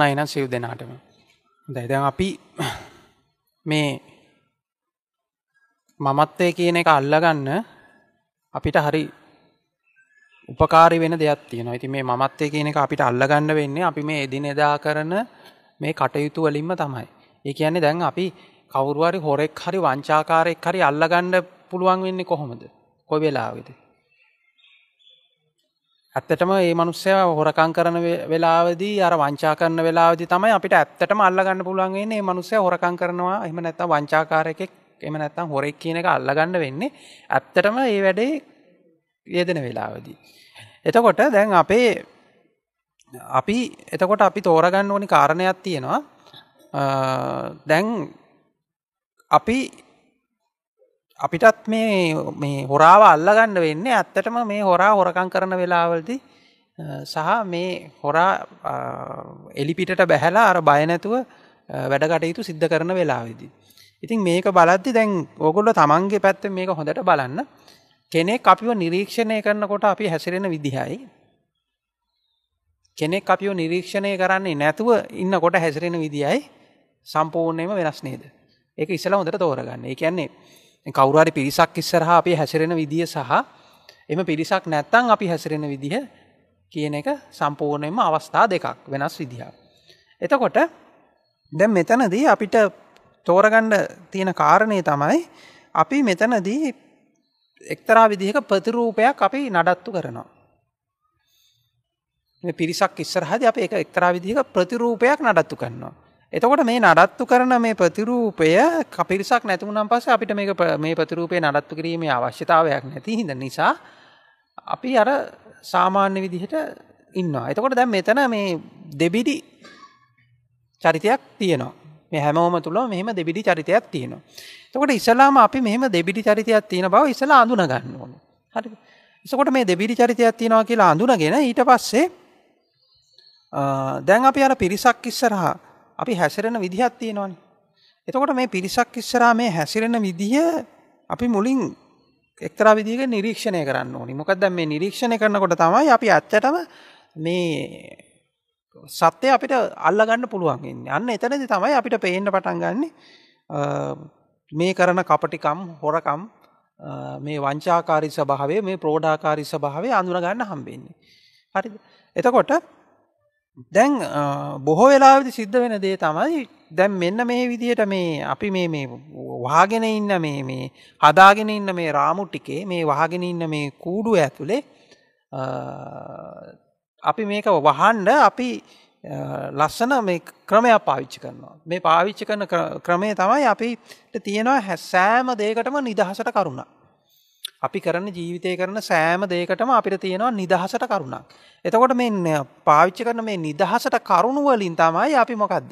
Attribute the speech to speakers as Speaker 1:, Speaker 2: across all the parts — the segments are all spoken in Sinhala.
Speaker 1: අන්න එනම් සිව් දෙනාටම. හොඳයි. දැන් අපි මේ මමත්වය කියන එක අල්ලගන්න අපිට හරි උපකාරි වෙන දෙයක් තියෙනවා. ඉතින් මේ මමත්වය කියන එක අපිට අල්ලගන්න වෙන්නේ අපි මේ එදිනෙදා කරන මේ කටයුතු වලින්ම තමයි. ඒ කියන්නේ දැන් අපි කවුරු හරි හොරෙක් හරි වංචාකාරයෙක් හරි අල්ලගන්න පුළුවන් වෙන්නේ කොහොමද? කොයි වෙලාවෙද? ඇත්තටම ඒ මනුස්සය හොරකං කරන වෙලාවදී අර වංචා කරන වෙලාවදි තමයි අපිට ඇත්තටම අල්ලගන්න පුළුවන්න්නේ මනුස්සය හොරකං කරනවා එම නැත්ත වංචාකාරයෙක් එම නැත්තම් හොරෙක් කියන එක අල්ලගන්න වෙන්නේ ඇත්තටම ඒ වැඩේ යෙදෙන වෙලාවදී. එතකොට දැන් අපේ අපි එතකොට අපි තෝරගන්න ඕනි කාරණයක් තියෙනවා දැන් අපි අපිටත් මේ මේ හොරාව අල්ලගන්න වෙන්න ඇත්තටම මේ හොරා හොරකං කරන වෙලාවල්දි සහ මේ හොරා එලිපිටට බැහැලා අර බයනැතුව වැඩකටයුතු සිද්ධ කරන වෙලාවිදි. ඉතින් මේක බලද්දි දැන් ඕගොල්ල තමන්ගේ පැත්ත මේක හොඳට බලන්න කෙනෙක් අපිව නිරීක්ෂණය කරන්නකොට අපි හැසිරෙන විදිහයි. කෙනෙක් අපිෝ නිරීක්ෂණය කරන්නේ නැතුව ඉන්නකොට හැසිරෙන විදියි සම්පූර්ණයම වෙනස් නේද. ඒක ඉසලා හොඳට තෝරගන්න ඒ කියන්නේ කවුරුහරි පිරිසක් ඉස්සරහා අපි හැසිරෙන විදිහ සහ එම පිරිසක් නැත්තං අපි හැසිරෙන විදිහ කියන එක සම්පූර්ණයම අවස්ථා දෙකක් වෙනස් විදිහා. එතකොට දැ මෙතනදී අපිට තෝරගණ්ඩ තියෙන කාරණය තමයි අපි මෙතනදී එක්තරා විදිහක ප්‍රතිරූපයක් අපි නඩත්තු කරනවා. පිරිසක් ඉස්සරහද අප එක එක්තරා විදිහක ප්‍රතිරූපයක් නඩත්තු කරනවා. එතකොට මේ නඩත්තු කරන මේ ප්‍රතිරූපය කපිරිසක් නැතිමුණම් පස අපිට මේක මේ ප්‍රතිරූපය නඩත්තු කිරීමේ අවශ්‍යතාවයක් නැති හිද නිසා අපි අර සාමාන්‍ය විදිහට ඉන්නවා. එතකොට දැම් මෙතන මේ දෙබිඩි චරිතයක් තියෙනවා. මේ හැමෝම තුළ මෙහම දෙබිඩි චරිතයක් තියෙනවා. තකොට ඉස්සලාම අපි මෙහම දෙබිඩි චරිතයක් තියෙන බව ඉසලා අඳුන ගන්න ඕන. හරි ඉසකොට මේ දෙබිඩි චරිතයක් තියෙනවා කියලා අඳුනගෙන ඊට පස්සේ දැන් අපි අර පිරිසක් ඉස්සරහා අපි හැසිරෙන විදිහක් තියෙනවනේ. එතකොට මේ පිරිසක් ඉස්සරහා මේ හැසිරෙන විදිය අපි මුලින් එක්තරා විදිහක නිරීක්ෂණය කරන්න ඕනි. මොකද මේ නිරීක්ෂණය කරනකොට තමයි අපි ඇත්තටම මේ සත්‍යය අපිට අල්ලගන්න පුළුවන් ඉන්නේ. අන්න එතනදී තමයි අපිට පේන්න පටන් ගන්නෙ මේ කරන කපටිකම්, හොරකම්, මේ වංචාකාරී ස්වභාවය, මේ ප්‍රෝඩාකාරී ස්වභාවය අඳුන ගන්න හම්බෙන්නේ. හරිද? එතකොට දැන් බොහෝ වෙලාවිදි සිද්ධ වෙන දේ තමයි දැන් මෙන්න මේ විදිහට මේ අපි මේ මේ වහගෙන ඉන්න මේ මේ හදාගෙන ඉන්න මේ රාමු ටිකේ මේ වහගෙන ඉන්න මේ කූඩුව ඇතුලේ අපි මේක වහන්ඩ අපි ලස්සන මේ ක්‍රමයක් පාවිච්චි කරනවා මේ පාවිච්චි කරන ක්‍රමය තමයි අපිට තියෙනවා හැස්සෑම දේකටම නිදහසට කරුණා අපි කරන ජීවිතය කරන සෑම දෙයකටම අපිට තියෙනවා නිදහසට කරුණක්. එතකොට මේ පාවිච්චි කරන මේ නිදහසට කරුණුවලින් තමයි අපි මොකක්ද.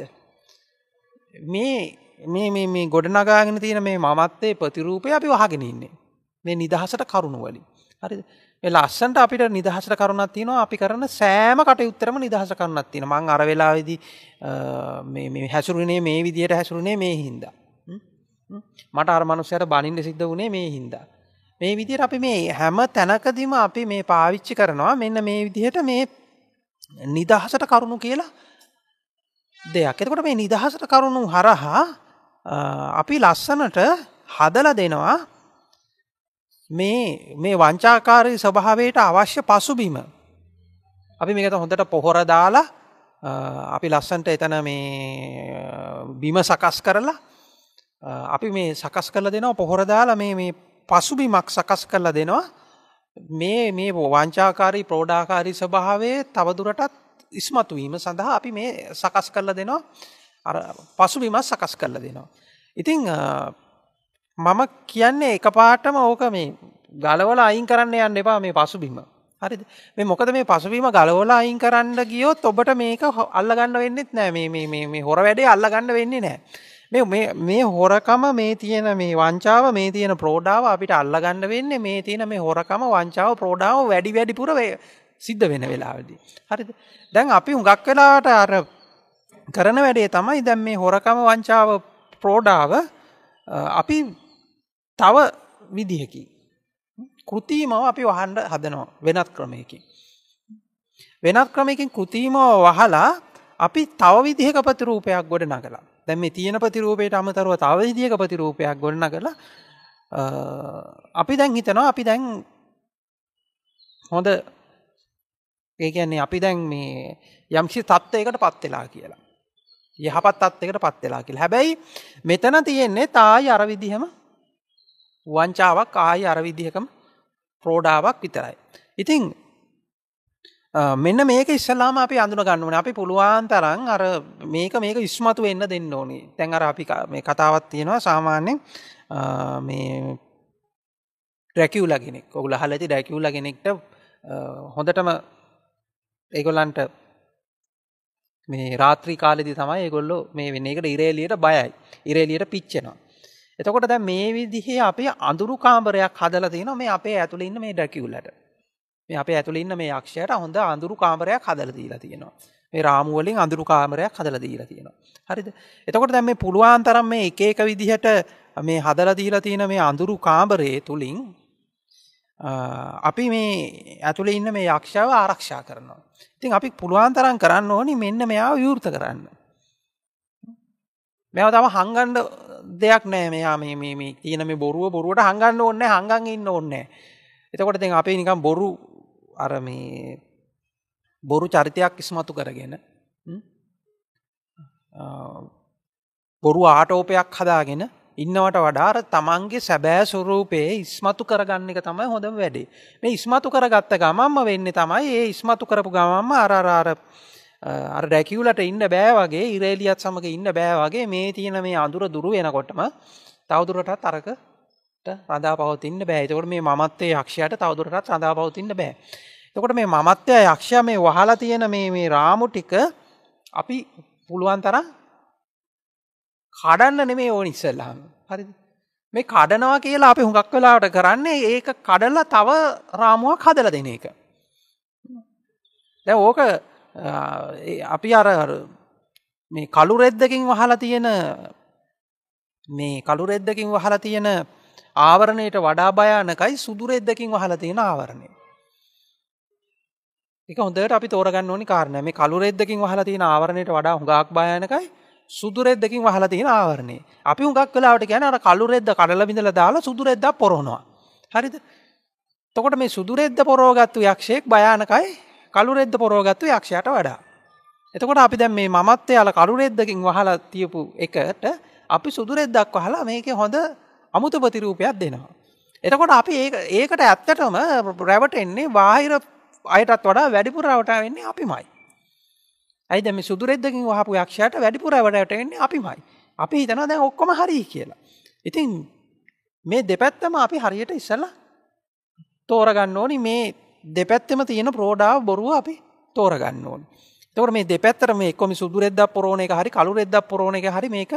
Speaker 1: මේ මේ ගොඩනගාගෙන තියෙන මේ මමත්තේ ප්‍රතිරූපය අපි වහගෙන ඉන්නේ. මේ නිදහසට කරුණුවලින්. හරි ලස්සන්ට අපිට නිදහසට කරුණක් තියෙනවා අපි කරන සෑම කටයුත්තරම නිදහස කරුණක් තියෙන මං අර වෙලාවේදී හැසුරුනේ මේ විදියට හැසුරුනේ මේ හින්දා. මට අර මනුස්සයට බනින්න සිද්ධ වුණේ මේ හින්දා. මේ විදිහට අපි මේ හැම තැනකදීම අපි මේ පාවිච්චි කරනවා මෙන්න මේ විදිහට මේ නිදහසට කරුණු කියලා දෙයක්. එතකොට මේ නිදහසට කරුණු හරහා අපි ලස්සනට හදලා දෙනවා මේ මේ වංචාකාරී ස්වභාවයට අවශ්‍ය පසුබිම. අපි මේකට හොඳට පොහොර දාලා අපි ලස්සන්ට එතන මේ බිම සකස් කරලා අපි මේ සකස් කරලා දෙනවා පොහොර දාලා මේ මේ පසුබිමක් සකස් කරලා දෙනවා මේ මේ වංචාකාරී ප්‍රෝඩාකාරී ස්වභාවේ තවදුරටත් ඉස්මතුවීම සඳහා අපි මේ සකස් කරලා දෙනවා අර පසුබිමත් සකස් කරලා දෙනවා. ඉතිං මම කියන්නේ එක පාටම ඕක මේ ගලවල අයින් කරන්න යන්න එපා මේ පසුබිම. හරිද මේ මොකද මේ පසුබීම ගලවල අයින් කරන්න ගියොත් ඔබට මේක අල්ලගන්න වෙන්නෙත් නෑ මේ හොර වැඩේ අල්ලගන්න වෙන්නේ නෑ. මේ මේ හොරකම මේ තියෙන මේ වංචාව මේ තියෙන ප්‍රෝඩාව අපිට අල්ලගන්න වෙන්නේ මේ තියෙන මේ හොරකම වංචාව ප්‍රෝඩාව වැඩි වැඩිපුර සිද්ධ වෙන වෙලාවදී. හරිද? දැන් අපි හුඟක් වෙලාවට අර කරන වැඩේ තමයි දැන් මේ හොරකම වංචාව ප්‍රෝඩාව අපි තව විදිහකින් කෘතිමව අපි වහන්න හදනවා වෙනත් ක්‍රමයකින්. වෙනත් ක්‍රමයකින් කෘතිමව වහලා අපි තව විදිහක ප්‍රතිරූපයක් ගොඩ නගලා දැන් මේ තියෙන ප්‍රතිරූපයට අමතරව තව විදියක ප්‍රතිරූපයක් ගොඩනගලා අපි දැන් හිතනවා අපි දැන් හොඳ ඒ කියන්නේ අපි දැන් මේ යම්කිසි තත්ත්වයකට පත් වෙලා කියලා. යහපත් තත්ත්වයකට පත් වෙලා කියලා. හැබැයි මෙතන තියෙන්නේ තායි අර විදිහම වංචාවක් ආයි අර විදිහකම ප්‍රෝඩාවක් විතරයි. ඉතින් මෙන්න මේක ඉස්සලාම අපි අඳුන ගන්නුවන අපි පුළුවන් තරන් අර මේක මේක ඉස්මතු වෙන්න දෙන්න ඕනි තැන් අර අපි මේ කතාවත් තියෙනවා සාමාන්‍යෙන් මේ රැකිව් ලගෙනෙක් ඔගුල හලති රැකිව් ලගෙනෙක්ට හොඳටම ඒගොල්ලන්ට මේ රාත්‍රී කාලෙදි තමයි ඒගොල්ලො මේ වෙන එකට ඉරේලියට බයයි ඉරේලියට පිච්චෙනවා එතකොට දැ මේ විදිහේ අපේ අඳුරු කාම්බරයක් හදල තියෙන මේ අපේ ඇතුළ ඉන්න මේ ඩැකිවුල්ලට මේ අපේ ඇතුළේ ඉන්න මේ යක්ෂයාට හොඳ අඳුරු කාමරයක් හදලා දීලා තියෙනවා. මේ රාමු වලින් අඳුරු කාමරයක් හදලා දීලා තියෙනවා. හරිද? එතකොට දැන් මේ පුළුවන් තරම් මේ එක එක විදිහට මේ හදලා දීලා තියෙන මේ අඳුරු කාමරයේ තුලින් අපි මේ ඇතුළේ ඉන්න මේ යක්ෂයාව ආරක්ෂා කරනවා. ඉතින් අපි පුළුවන් තරම් කරන්න ඕනි මෙන්න මෙයා විවෘත කරන්න. මෙයා තම හංගන්න දෙයක් නෑ මෙයා මේ මේ මේ තියෙන මේ බොරුව බොරුවට හංගන්න ඕනේ හංගන් ඉන්න ඕනේ. එතකොට දැන් අපි නිකන් බොරු අර මේ බොරු චරිතයක් ඉස්මතු කරගෙන බොරු ආටෝපයක් හදාගෙන ඉන්නවට වඩාර තමන්ගේ සැබෑ ස්වරූපයේ ඉස්මතු කරගන්න එක තමයි හොඳම වැඩේ මේ ඉස්මතු කරගත්ත ගමම්ම වෙන්න තමයි ඒ ඉස්මතු කරපු ගමම්ම අරරාර අර රැකිවුලට ඉන්න බෑ වගේ ඉරේලියත් සමඟ ඉන්න බෑ වගේ මේ තියෙන මේ අඳුර දුරු වෙනකොටම තවදුරටත් අරක රඳා පවතින්න බෑ එතකොට මේ මමත්තේ යක්ෂයට තවදුරටත් රඳා පවතින්න බෑ. එතකොට මේ මමත්්‍යය යක්ෂ මේ වහලා තියෙන මේ රාමු ටික අපි පුළුවන් තරම් කඩන්න නෙමේ ඕන ඉස්සල්ලාම හරි මේ කඩනවා කියලා අපි හුඟක් වෙලාවට කරන්නේ ඒක කඩලා තව රාමුවක් හදල දෙන එක. දැ ඕක අපි අර මේ කළු රෙද්දකින් වහලා තියෙන මේ කළු රෙද්දකින් වහලා තියෙන ආවරණයට වඩා භයානකයි සුදුර එද්දකින් වහල තියෙන ආවරණය. එක හොඳට අපි තෝරගන්න ඕනි කාරණය මේ කළුරෙද්දකින් වහලා තියෙන ආවරණයට වඩා හුඟක් භයානකයි සුදුරෙද්දකින් වහලා තියෙන ආවරණය. අපි හුඟක් වෙලාවට කියන අර කළුරෙද්ද කඩලා බිඳලා දාලා සුදුරෙද්දා පොරවනවා. හරිද? එතකොට මේ සුදුරෙද්ද පොරවගත්තු යක්ෂයෙක් භයානකයි කළුරෙද්ද පොරවගත්තු යක්ෂයාට වඩා. එතකොට අපි දැන් මේ මමත්වයාල කළුරෙද්දකින් වහලා තියපු එකට අපි සුදුරෙද්දක් වහලා මේකේ හොඳ අමුතු ප්‍රතිරූපයක් දෙනවා. එතකොට අපි ඒකට ඇත්තටම රැවට එන්නේ බාහිර අයටත් වඩා වැඩිපුර රවට වෙන්නේ අපිමයි. ඇයි දැන් මේ සුදුරෙද්දකින් වහපු යක්ෂයාට වැඩිපුර රවට එන්නේ අපිමයි. අපි හිතනවා දැන් ඔක්කොම හරි කියලා. ඉතින් මේ දෙපැත්තම අපි හරියට ඉස්සලා තෝරගන්න ඕනි මේ දෙපැත්තෙම තියෙන ප්‍රෝඩාව බොරුව අපි තෝරගන්න ඕනි. එතකොට මේ දෙපැත්තට මේ කොමි සුදුරෙද්දක් පොරෝණ එක හරි කළුරෙද්දක් පොරෝණ එක හරි මේක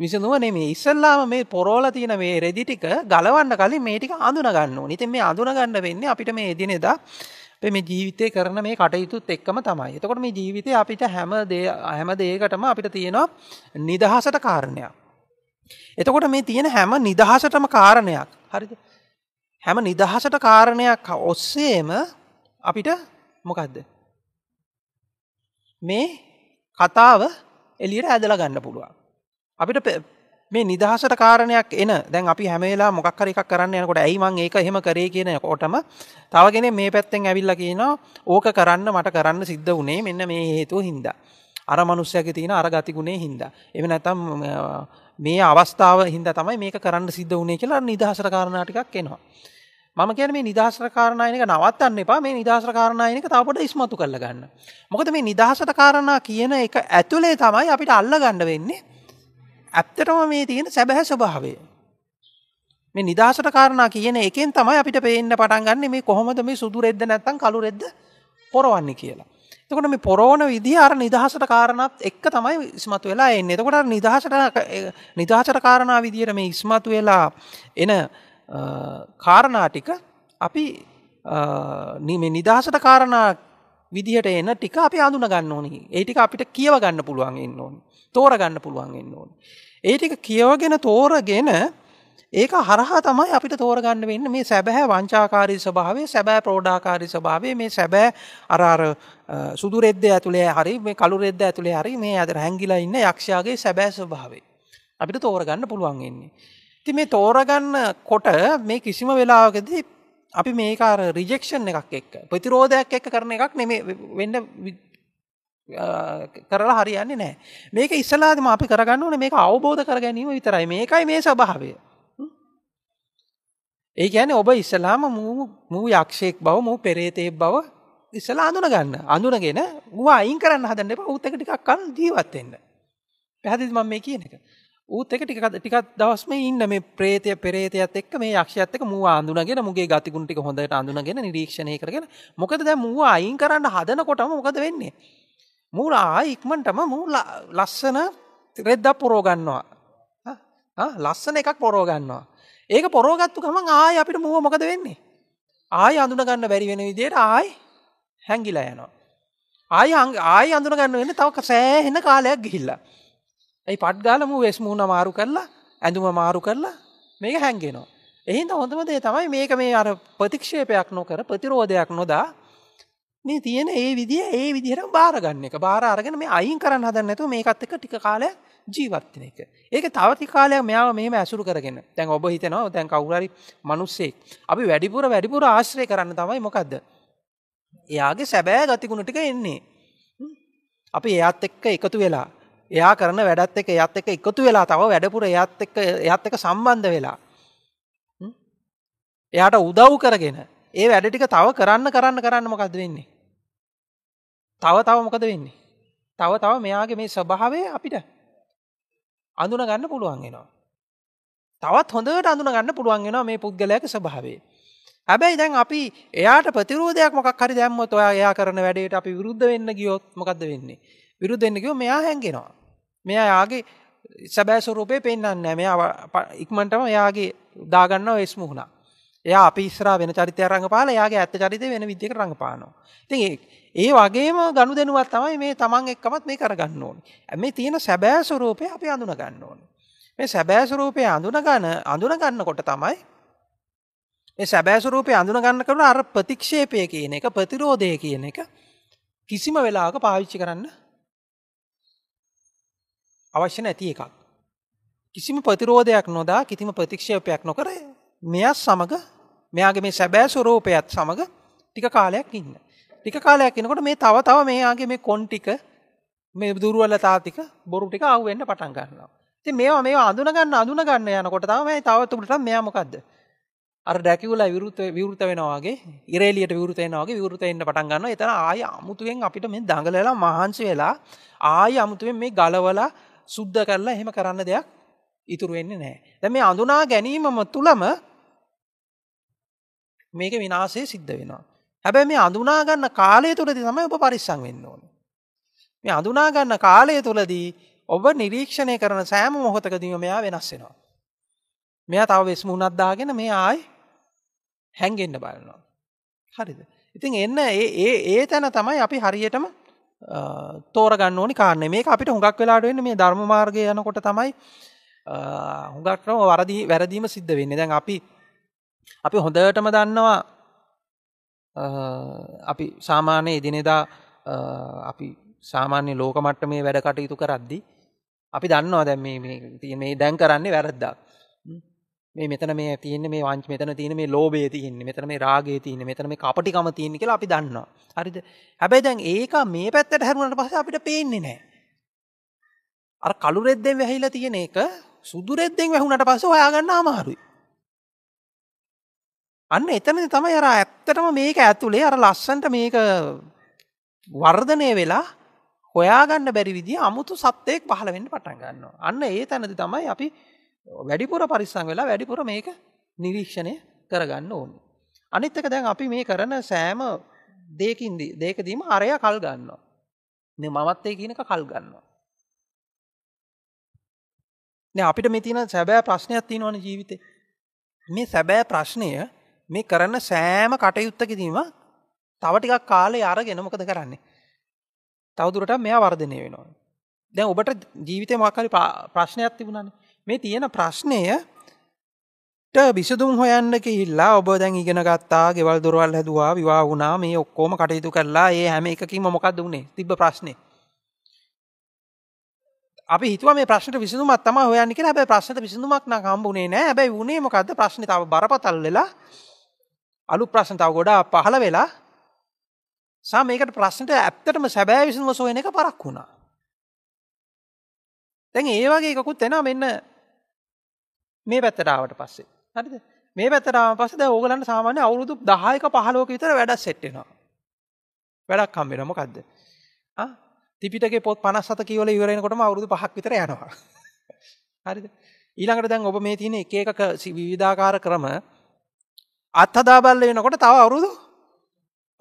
Speaker 1: විසඳුව නෙමේ ඉස්සල්ලාම මේ පොරෝල තියෙන මේ රෙදි ටික ගලවන්න කලින් මේ ටික අඳුනගන්න ඕනේ. ඉතින් මේ අඳුනගන්න වෙන්නේ අපිට මේ එදිනෙදා මේ ජීවිතේ කරන මේ කටයුතුත් එක්කම තමයි. එතකොට මේ ජීවිතේ අපිට හැම දේ හැම දෙයකටම අපිට තියෙනවා නිදහසට කාරණයක්. එතකොට මේ තියෙන හැම නිදහසටම කාරණයක්. හරිද? හැම නිදහසට කාරණයක් ඔස්සේම අපිට මොකද්ද? මේ කතාව එළියට ඇදලා ගන්න පුළුවන්. අපිට මේ නිදහසට කාරණයක් එන දැන් අපි හැමලා මොකක් හරි එකක් කරන්න යනකොට ඇයි මං ඒක එහෙම කරේ කියන කොටම තවගෙන මේ පැත්තෙන් ඇවිල්ලා කියනවා ඕක කරන්න මට කරන්න සිද්ධ වුණේ මෙන්න මේ හේතුව හින්දා අර මනුස්සයක තියෙන අර ගතිගුණේ හින්දා එම නැතම් මේ අවස්ථාව හින්දා තමයි මේක කරන්න සිද්ධ වුණේ කියලා නිදහසට කාරණා ටිකක් එනවා මම කියන මේ නිදහසට කාරණායනක නවත්තන්න එපා මේ නිදහසට කාරණායනක තාපට ඉස්මතු කරලා ගන්න. මොකද මේ නිදහසට කාරණා කියන එක ඇතුලේ තමයි අපිට අල්ලගන්න වෙන්නේ. ඇත්තටම මේ තියෙන සැබැහැ ස්වභාවය. මේ නිදහසට කාරණා කියන එකෙන් තමයි අපිට පේන්න පටන් ගන්න මේ කොහොමද මේ සුදු රෙද්ද නැත්තම් කළු රෙද්ද පොරවන්නේ කියලා. එතකොට මේ පොරවන විදිහ අර නිදහසට කාරණාත් එක්ක තමයි ඉස්මතු වෙලා එන්නේ. එතකොට අර නිදහසට නිදහසට කාරණා විදියට මේ ඉස්මතු වෙලා එන කාරණා ටික අපි මේ නිදහසට කාරණා විදිහට එන ටික අපි අඳුන ගන්න ඕනි ඒ ටික අපිට කියව ගන්න පුළුවන් එන්න ඕනි තෝර ගන්න පුළුවන් එන්න ඕනි ඒ ටික කියවගෙන තෝරගෙන ඒක හරහා තමයි අපිට තෝරගන්න වෙන්න මේ සැබෑ වංචාකාරී ස්වභාවය සැබෑ ප්‍රෝඩාකාරී ස්වභාවය මේ සැබෑ අර අර සුදු රෙද්ද ඇතුලේ හරි මේ කළු රෙද්ද ඇතුලේ හරි මේ අතර හැංගිලා ඉන්න යක්ෂයාගේ සැබෑ ස්වභාවය අපිට තෝරගන්න පුළුවන් වෙන්නේ. ඉතින් මේ තෝරගන්න කොට මේ කිසිම වෙලාවකදී අපි මේකාර රිජෙක්ෂන් එකක් එක් ප්‍රතිරෝධයක් එක්ක කරන එකක් නෙමේ වෙන්න කරලා හරියන්නේ නෑ මේක ඉස්සලාදම අපි කරගන්න ඕන මේක අවබෝධ කර ගැනීම විතරයි මේකයි මේ සභාවය ඒ ගැන ඔබ ඉස්සලාම මූ යක්ෂයෙක් බව මූ පෙරේතය බව ඉස්සලා අඳුන ගන්න අඳුනගෙන වා අයින් කරන්න හදන්න එපා ඌත් එක ටිකක් කන් ජීවත් වෙන්න පැහැදිලිද මම මේ කියන එක ඌත් එක ටිකත් ටිකත් දවස්ම ඉන්න මේ ප්‍රේතය පෙරේතයත් එක් මේ යක්ෂයත්තක මුව අඳුනගෙන මුගේ ගතිකුන්ටික හොඳට අඳුනගෙන නිරීක්ෂණය කරගෙන මොකද දැ මුව අයින් කරන්න හදන කොටම මොකද වෙන්නේ. මූල ආයික්මන්ටම මූ ලස්සන රෙද්දක් පොරෝගන්නවා. ලස්සන එකක් පොරෝගන්නවා. ඒක පොරෝගත්තු ගමන් ආය අපිට මුව මොකද වෙන්නේ. ආය අඳුනගන්න බැරි වෙන විදියට ආයි හැංගිලා යනවා. ආය ආය අඳුනගන්න වෙන්න තවක සෑහෙන කාලයක් ගිහිල්ලා. ඇයි පට්ගාලම වෙස් මූුණ මාරු කරලා ඇඳුම මාරු කරලා මේක හැන්ගෙනවා. එහින්ද හොඳම දේ තමයි මේක මේ අර ප්‍රතික්ෂේපයක් නොකර ප්‍රතිරෝධයක් නොදා මේ තියෙන ඒ විදිිය ඒ විදිහට බාරගන්න එක බාර අරගෙන මේ අයින් කරන්න හදන්න නැතු මේකත් එක ටික කාලයක් ජීවත්වන එක. ඒක තවති කාලයක් මෙයාව මේම ඇසුරු කරගෙන තැන් ඔබ හිතනවා තැන් කවුරරි මනුස්සෙක්. අපි වැඩිපුර වැඩිපුර ආශ්‍රය කරන්න තමයි මොකක්ද. එයාගේ සැබෑ ගතිකුණ ටික එන්නේ. අපි එයාත් එක්ක එකතු වෙලා එයා කරන වැඩත් එක යත් එක එකතු වෙලා තව වැඩපුර එයත් එක්ක එයත් එක සම්බන්ධ වෙලා. එයාට උදව් කරගෙන ඒ වැඩ ටික තව කරන්න කරන්න කරන්න මොකද වෙන්නේ. තව තව මොකද වෙන්නේ. තව තව මෙයාගේ මේ ස්වභාවේ අපිට අඳුන ගන්න පුළුවන් වෙනවා. තවත් හොඳට අඳුන ගන්න පුළුවන් වෙනවා මේ පුද්ගලයක ස්වභාවේ. හැබැයි දැන් අපි එයාට ප්‍රතිරෝධයක් මොකක් හරි දැම්මොත් ඔයා එයා කරන වැඩේට අපි විරුද්ධ වෙන්න ගියොත් මොකද්ද වෙන්නේ? විරුද්ධ වෙන්න ගියොත් මෙයා හැංගෙනවා. මෙයා යාගේ සැබෑ ස්වරූපේ පෙන්වන්නේ නැහැ. මෙයා ඉක්මනටම එයාගේ දාගන්නව ඒස් මුහුණා. එයා අපි ඉස්සරහා වෙන චරිතයක් රඟපාලා එයාගේ ඇත්ත චරිතය වෙන විදිහකට රඟපානවා. ඉතින් ඒ වගේම ගනුදෙනුවක් තමයි මේ Taman එක්කමත් මේ කරගන්න ඕනේ. මේ තියෙන සැබෑ ස්වරූපය අපි අඳුන ගන්න ඕනේ. මේ සැබෑ ස්වරූපය අඳුනගන අඳුන ගන්නකොට තමයි මේ සැබෑ ස්වරූපය අඳුන ගන්න කරන අර ප්‍රතික්ෂේපය කියන එක ප්‍රතිරෝධය කියන එක කිසිම වෙලාවක පාවිච්චි කරන්න අවශ්‍ය නැති එකක්. කිසිම ප්‍රතිරෝධයක් නොදා කිසිම ප්‍රතික්ෂේපයක් නොකර මෙයත් සමග මෙයාගේ මේ සැබෑ ස්වරූපයත් සමග ටික කාලයක් ඉන්න. ටික කාලයක් එනකොට මේ තව තව මෙයාගේ මේ කොන් ටික මේ දුර්වලතා ටික බොරු ටික ආව වෙන්න පටන් ගන්නවා. ඉතින් මේවා මේවා අඳුන ගන්න අඳුන ගන්න යනකොට තමයි තවතුරට මෙයා මොකද්ද? අර ඩැකියුලා විරුත් විවෘත වෙනවා වගේ ඉරේලියට විවෘත වෙනවා වගේ විවෘත වෙන්න පටන් ගන්නවා. එතන ආය අමුතුවෙන් අපිට මේ දඟලලා මහන්සි වෙලා ආය අමුතුවෙන් මේ ගලවලා සුද්ධ කරලා එහෙම කරන්න දෙයක් ඉතුරු වෙන්නේ නැහැ. දැන් මේ අඳුනා ගැනීමම තුලම මේක විනාශය සිද්ධ වෙනවා. හැබැයි මේ අඳුනා ගන්න කාලය තුලදී තමයි ඔබ පරිස්සම් වෙන්න ඕනේ. මේ අඳුනා ගන්න කාලය තුලදී ඔබ නිරීක්ෂණය කරන සෑම මොහොතකදීම මෙයා වෙනස් වෙනවා. මෙයා තව වෙස්මුණක් දාගෙන මේ ආයි හැංගෙන්න බලනවා. හරිද? ඉතින් එන්න ඒ ඒ තැන තමයි අපි හරියටම තෝරගන්න ඕනි කාන්න මේ අපිට හුඟක් වෙලාටුවෙන් මේ ධර්ම මාර්ගය යනකොට තමයි හුඟක්නම වරදි වැරදීම සිද්ධ වෙන්න දැන් අපි අපි හොඳටම දන්නවා අපි සාමාන්‍ය එදිනෙදා අපි සාමාන්‍ය ලෝකමට්ට මේ වැඩ කටයුතු කරද්දි අපි දන්නවා දැන් මේ දැන් කරන්නේ වැරද්දා මේ මෙතන මේ තියෙන මේ වංච මෙතන තියෙන මේ ලෝභය තියෙන්නේ මෙතන මේ රාගය තියෙන්නේ මෙතන මේ කපටිකම තියෙන්නේ කියලා අපි දන්නවා. හරිද? හැබැයි දැන් ඒක මේ පැත්තට හැරුණාට පස්සේ අපිට පේන්නේ නැහැ. අර කළු රෙද්දෙන් වැහිලා තියෙන එක සුදු රෙද්දෙන් වැහුණාට පස්සේ හොයාගන්න අමාරුයි. අන්න එතනදි තමයි අර ඇත්තටම මේක ඇතුලේ අර ලස්සන්ට මේක වර්ධනය වෙලා හොයාගන්න බැරි විදිහ 아무තු සත්‍යයක් පහළ වෙන්න පටන් ගන්නවා. අන්න ඒ තැනදී තමයි අපි වැඩිපුර පරිස්සං වෙලා වැඩිපුර මේක නිරීක්ෂණය කරගන්න ඕන. අනිත්තක දැන් අපි මේ කරන සෑම දේකින්දී දේකදීම අරය කල් ගන්නවා. මෙ මමත්තේ කියනක කල් ගන්නවා. නෑ අපිට මෙතින සැබෑ ප්‍රශ්නයක් තියෙනවන ජීවිතය. මේ සැබෑ ප්‍රශ්නය මේ කරන්න සෑම කටයුත්තකිදීම තවටිකක් කාලේ අරගෙන මොකද කරන්නේ. තවදුරට මෙයා වර්ධනය වෙනවා. දැන් ඔබට ජීවිතය මක්කරි ප්‍රශ්නයක් තිබුණනේ මේ තියෙන ප්‍රශ්නය ට බිසදුම් හොයන්න කිහිල්ලා ඔබ දැන් ඉගෙන ගත්තා ගෙවල් දුරවල් හැදවා විවා වුණා මේ ඔක්කෝම කටයුතු කරලා ඒ හැම එකකින් මොකක්ද වුණේ තිබ ප්‍රශ්නය අපි හිතුව මේ ප්‍රශ්ට විසඳුමත් තම හොයන්නක හැබැ ප්‍රශ්නට විසඳුමක් න හම්බුණේ නෑ හැබැයි වුණේ මොකක්ද ප්‍රශ්න තාව බරපතල් වෙලා අලු ප්‍රශ්න තාව ගොඩා පහළ වෙලා සා මේකට ප්‍රශ්නට ඇත්තටම සැබෑ විසඳුම සොයන එක පරක් වුණා දැන් ඒ වගේ එකකුත් එෙන මෙන්න මේ පැත්තරාවට පස්සේ. හරිද මේ පැතරාව පස්ස ද ඕගලන්න සාමාන්‍ය අවුරුදු දහයක පහලෝක විතර වැඩක් සෙට්ටෙනවා. වැඩක් කම්බෙන මොකක්ද. තිපිටගේ පොත් පනස් සත කියවල ඉවරෙනකොටම අවුරුදු පහක් විතර යනවා. හරිද ඊළඟට දැන් ඔබ මේ තියෙන එක එකක විවිධාකාර ක්‍රම අත්හදාබල්ල වෙනකොට තව අවුරුදු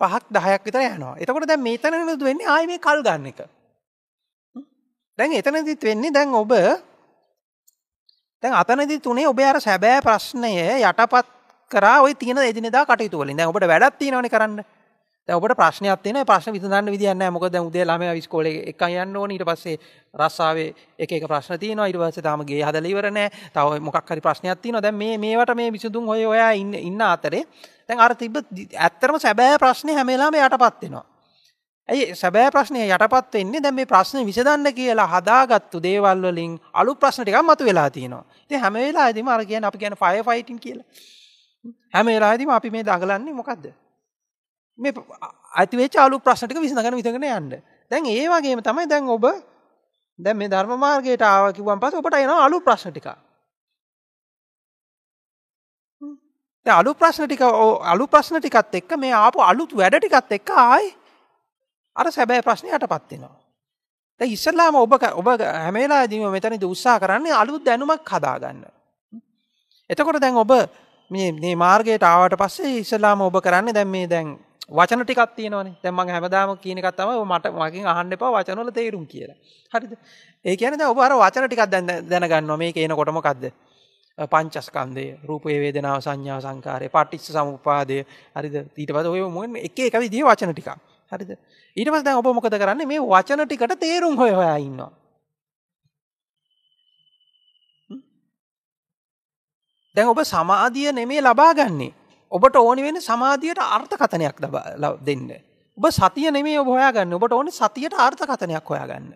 Speaker 1: පහක් දහයක් විතර යනවා එතකොට දැන් මේතන නිරුදු වෙන්නේ ආය මේ කල් ගන්න එක. දැන් එතනදිත් වෙන්නේ දැන් ඔබ දැන් අතනදි තුනේ ඔබ අර සැබෑ ප්‍රශ්නය යටපත් කරා ඔය තියෙන එදිනෙදා කටයුතු වලින්. දැන් ඔබට වැඩක් තියෙනවනේ කරන්න. දැන් ඔබට ප්‍රශ්නයක් තියෙනවා. ප්‍රශ්න විසඳන්න විදියක් නැහැ. මොකද දැන් උදේ ළමයා ඉස්කෝලේ එකන් යන්න ඕනේ. ඊට පස්සේ රස්සාවේ එක එක ප්‍රශ්න තියෙනවා. ඊට පස්සේ තාම ගේ හදලා ඉවර නැහැ. තව මොකක් හරි ප්‍රශ්නයක් තියෙනවා. දැන් මේ මේවට මේ විසඳුම් හොය ඔයා ඉන්න අතරේ දැන් අර තිබ්බ ඇත්තටම සැබෑ ප්‍රශ්නේ හැම වෙලාවෙම යටපත් වෙනවා. ඇයි සැබෑ ප්‍රශ්නය යටපත් වෙන්නේ දැ මේ ප්‍රශ්න විසදන්න කියලා හදාගත්තු දේවල්වලින් අලු ප්‍රශ්නටික මතු වෙලා තියෙනවා ඒ හැමවෙලා ඇතිම අර කියන අපි ගැන ෆය ෆයිටන් කියලා හැමවෙලාදීම අපි මේ දගලන්නේ මොකක්ද මේ ඇතිවේ චාලු ප්‍රශ්නටික විසඳගන විතගෙන යන්න දැන් ඒ වගේම තමයි දැන් ඔබ දැන් මේ ධර්ම මාර්ගයට ආවකිවන් පස ඔබට එන අලු ප්‍රශ්නටික අලු ප්‍රශ්න ටික අලු ප්‍රශ්න ටිකත් එක්ක මේ ආපු අලුත් වැඩ ටිකත් එක්ක ආයි අර සැබෑ ප්‍රශ්නයට පත්වෙනවා. දැන් ඉස්සල්ලාම ඔබ ඔබ හැම වෙලාවෙදීම මෙතනදී උත්සාහ කරන්නේ අලුත් දැනුමක් හදාගන්න. එතකොට දැන් ඔබ මේ මේ මාර්ගයට ආවට පස්සේ ඉස්සල්ලාම ඔබ කරන්නේ දැන් මේ දැන් වචන ටිකක් තියෙනවානේ. දැන් මම හැමදාම කියන එකක් තමයි මට මගෙන් අහන්න එපා වචන වල තේරුම් කියලා. හරිද? ඒ කියන්නේ දැන් ඔබ අර වචන ටිකක් දැන් දැනගන්නවා මේක එනකොට මොකද්ද? පංචස්කන්දය රූපේ වේදනාව සංඥා සංකාරය පටිච්ච සමුපාදය හරිද ඊට පස්සේ ඔය මොකද එක එක විදිහේ වචන ටිකක් හරිද ඊටමස් දැන් ඔබ මොකද කරන්න මේ වචන ටිකට තේරුම් හොය හොයා ඉන්නවා දැන් ඔබ සමාධිය නෙමේ ලබාගන්නේ ඔබට ඕනි වෙන සමාධියට අර්ථකතනයක් දෙන්න ඔබ සතිය නෙමේ ඔබ හොයාගන්න ඔබට ඕනි සතියට අර්ථකතනයක් හොයාගන්න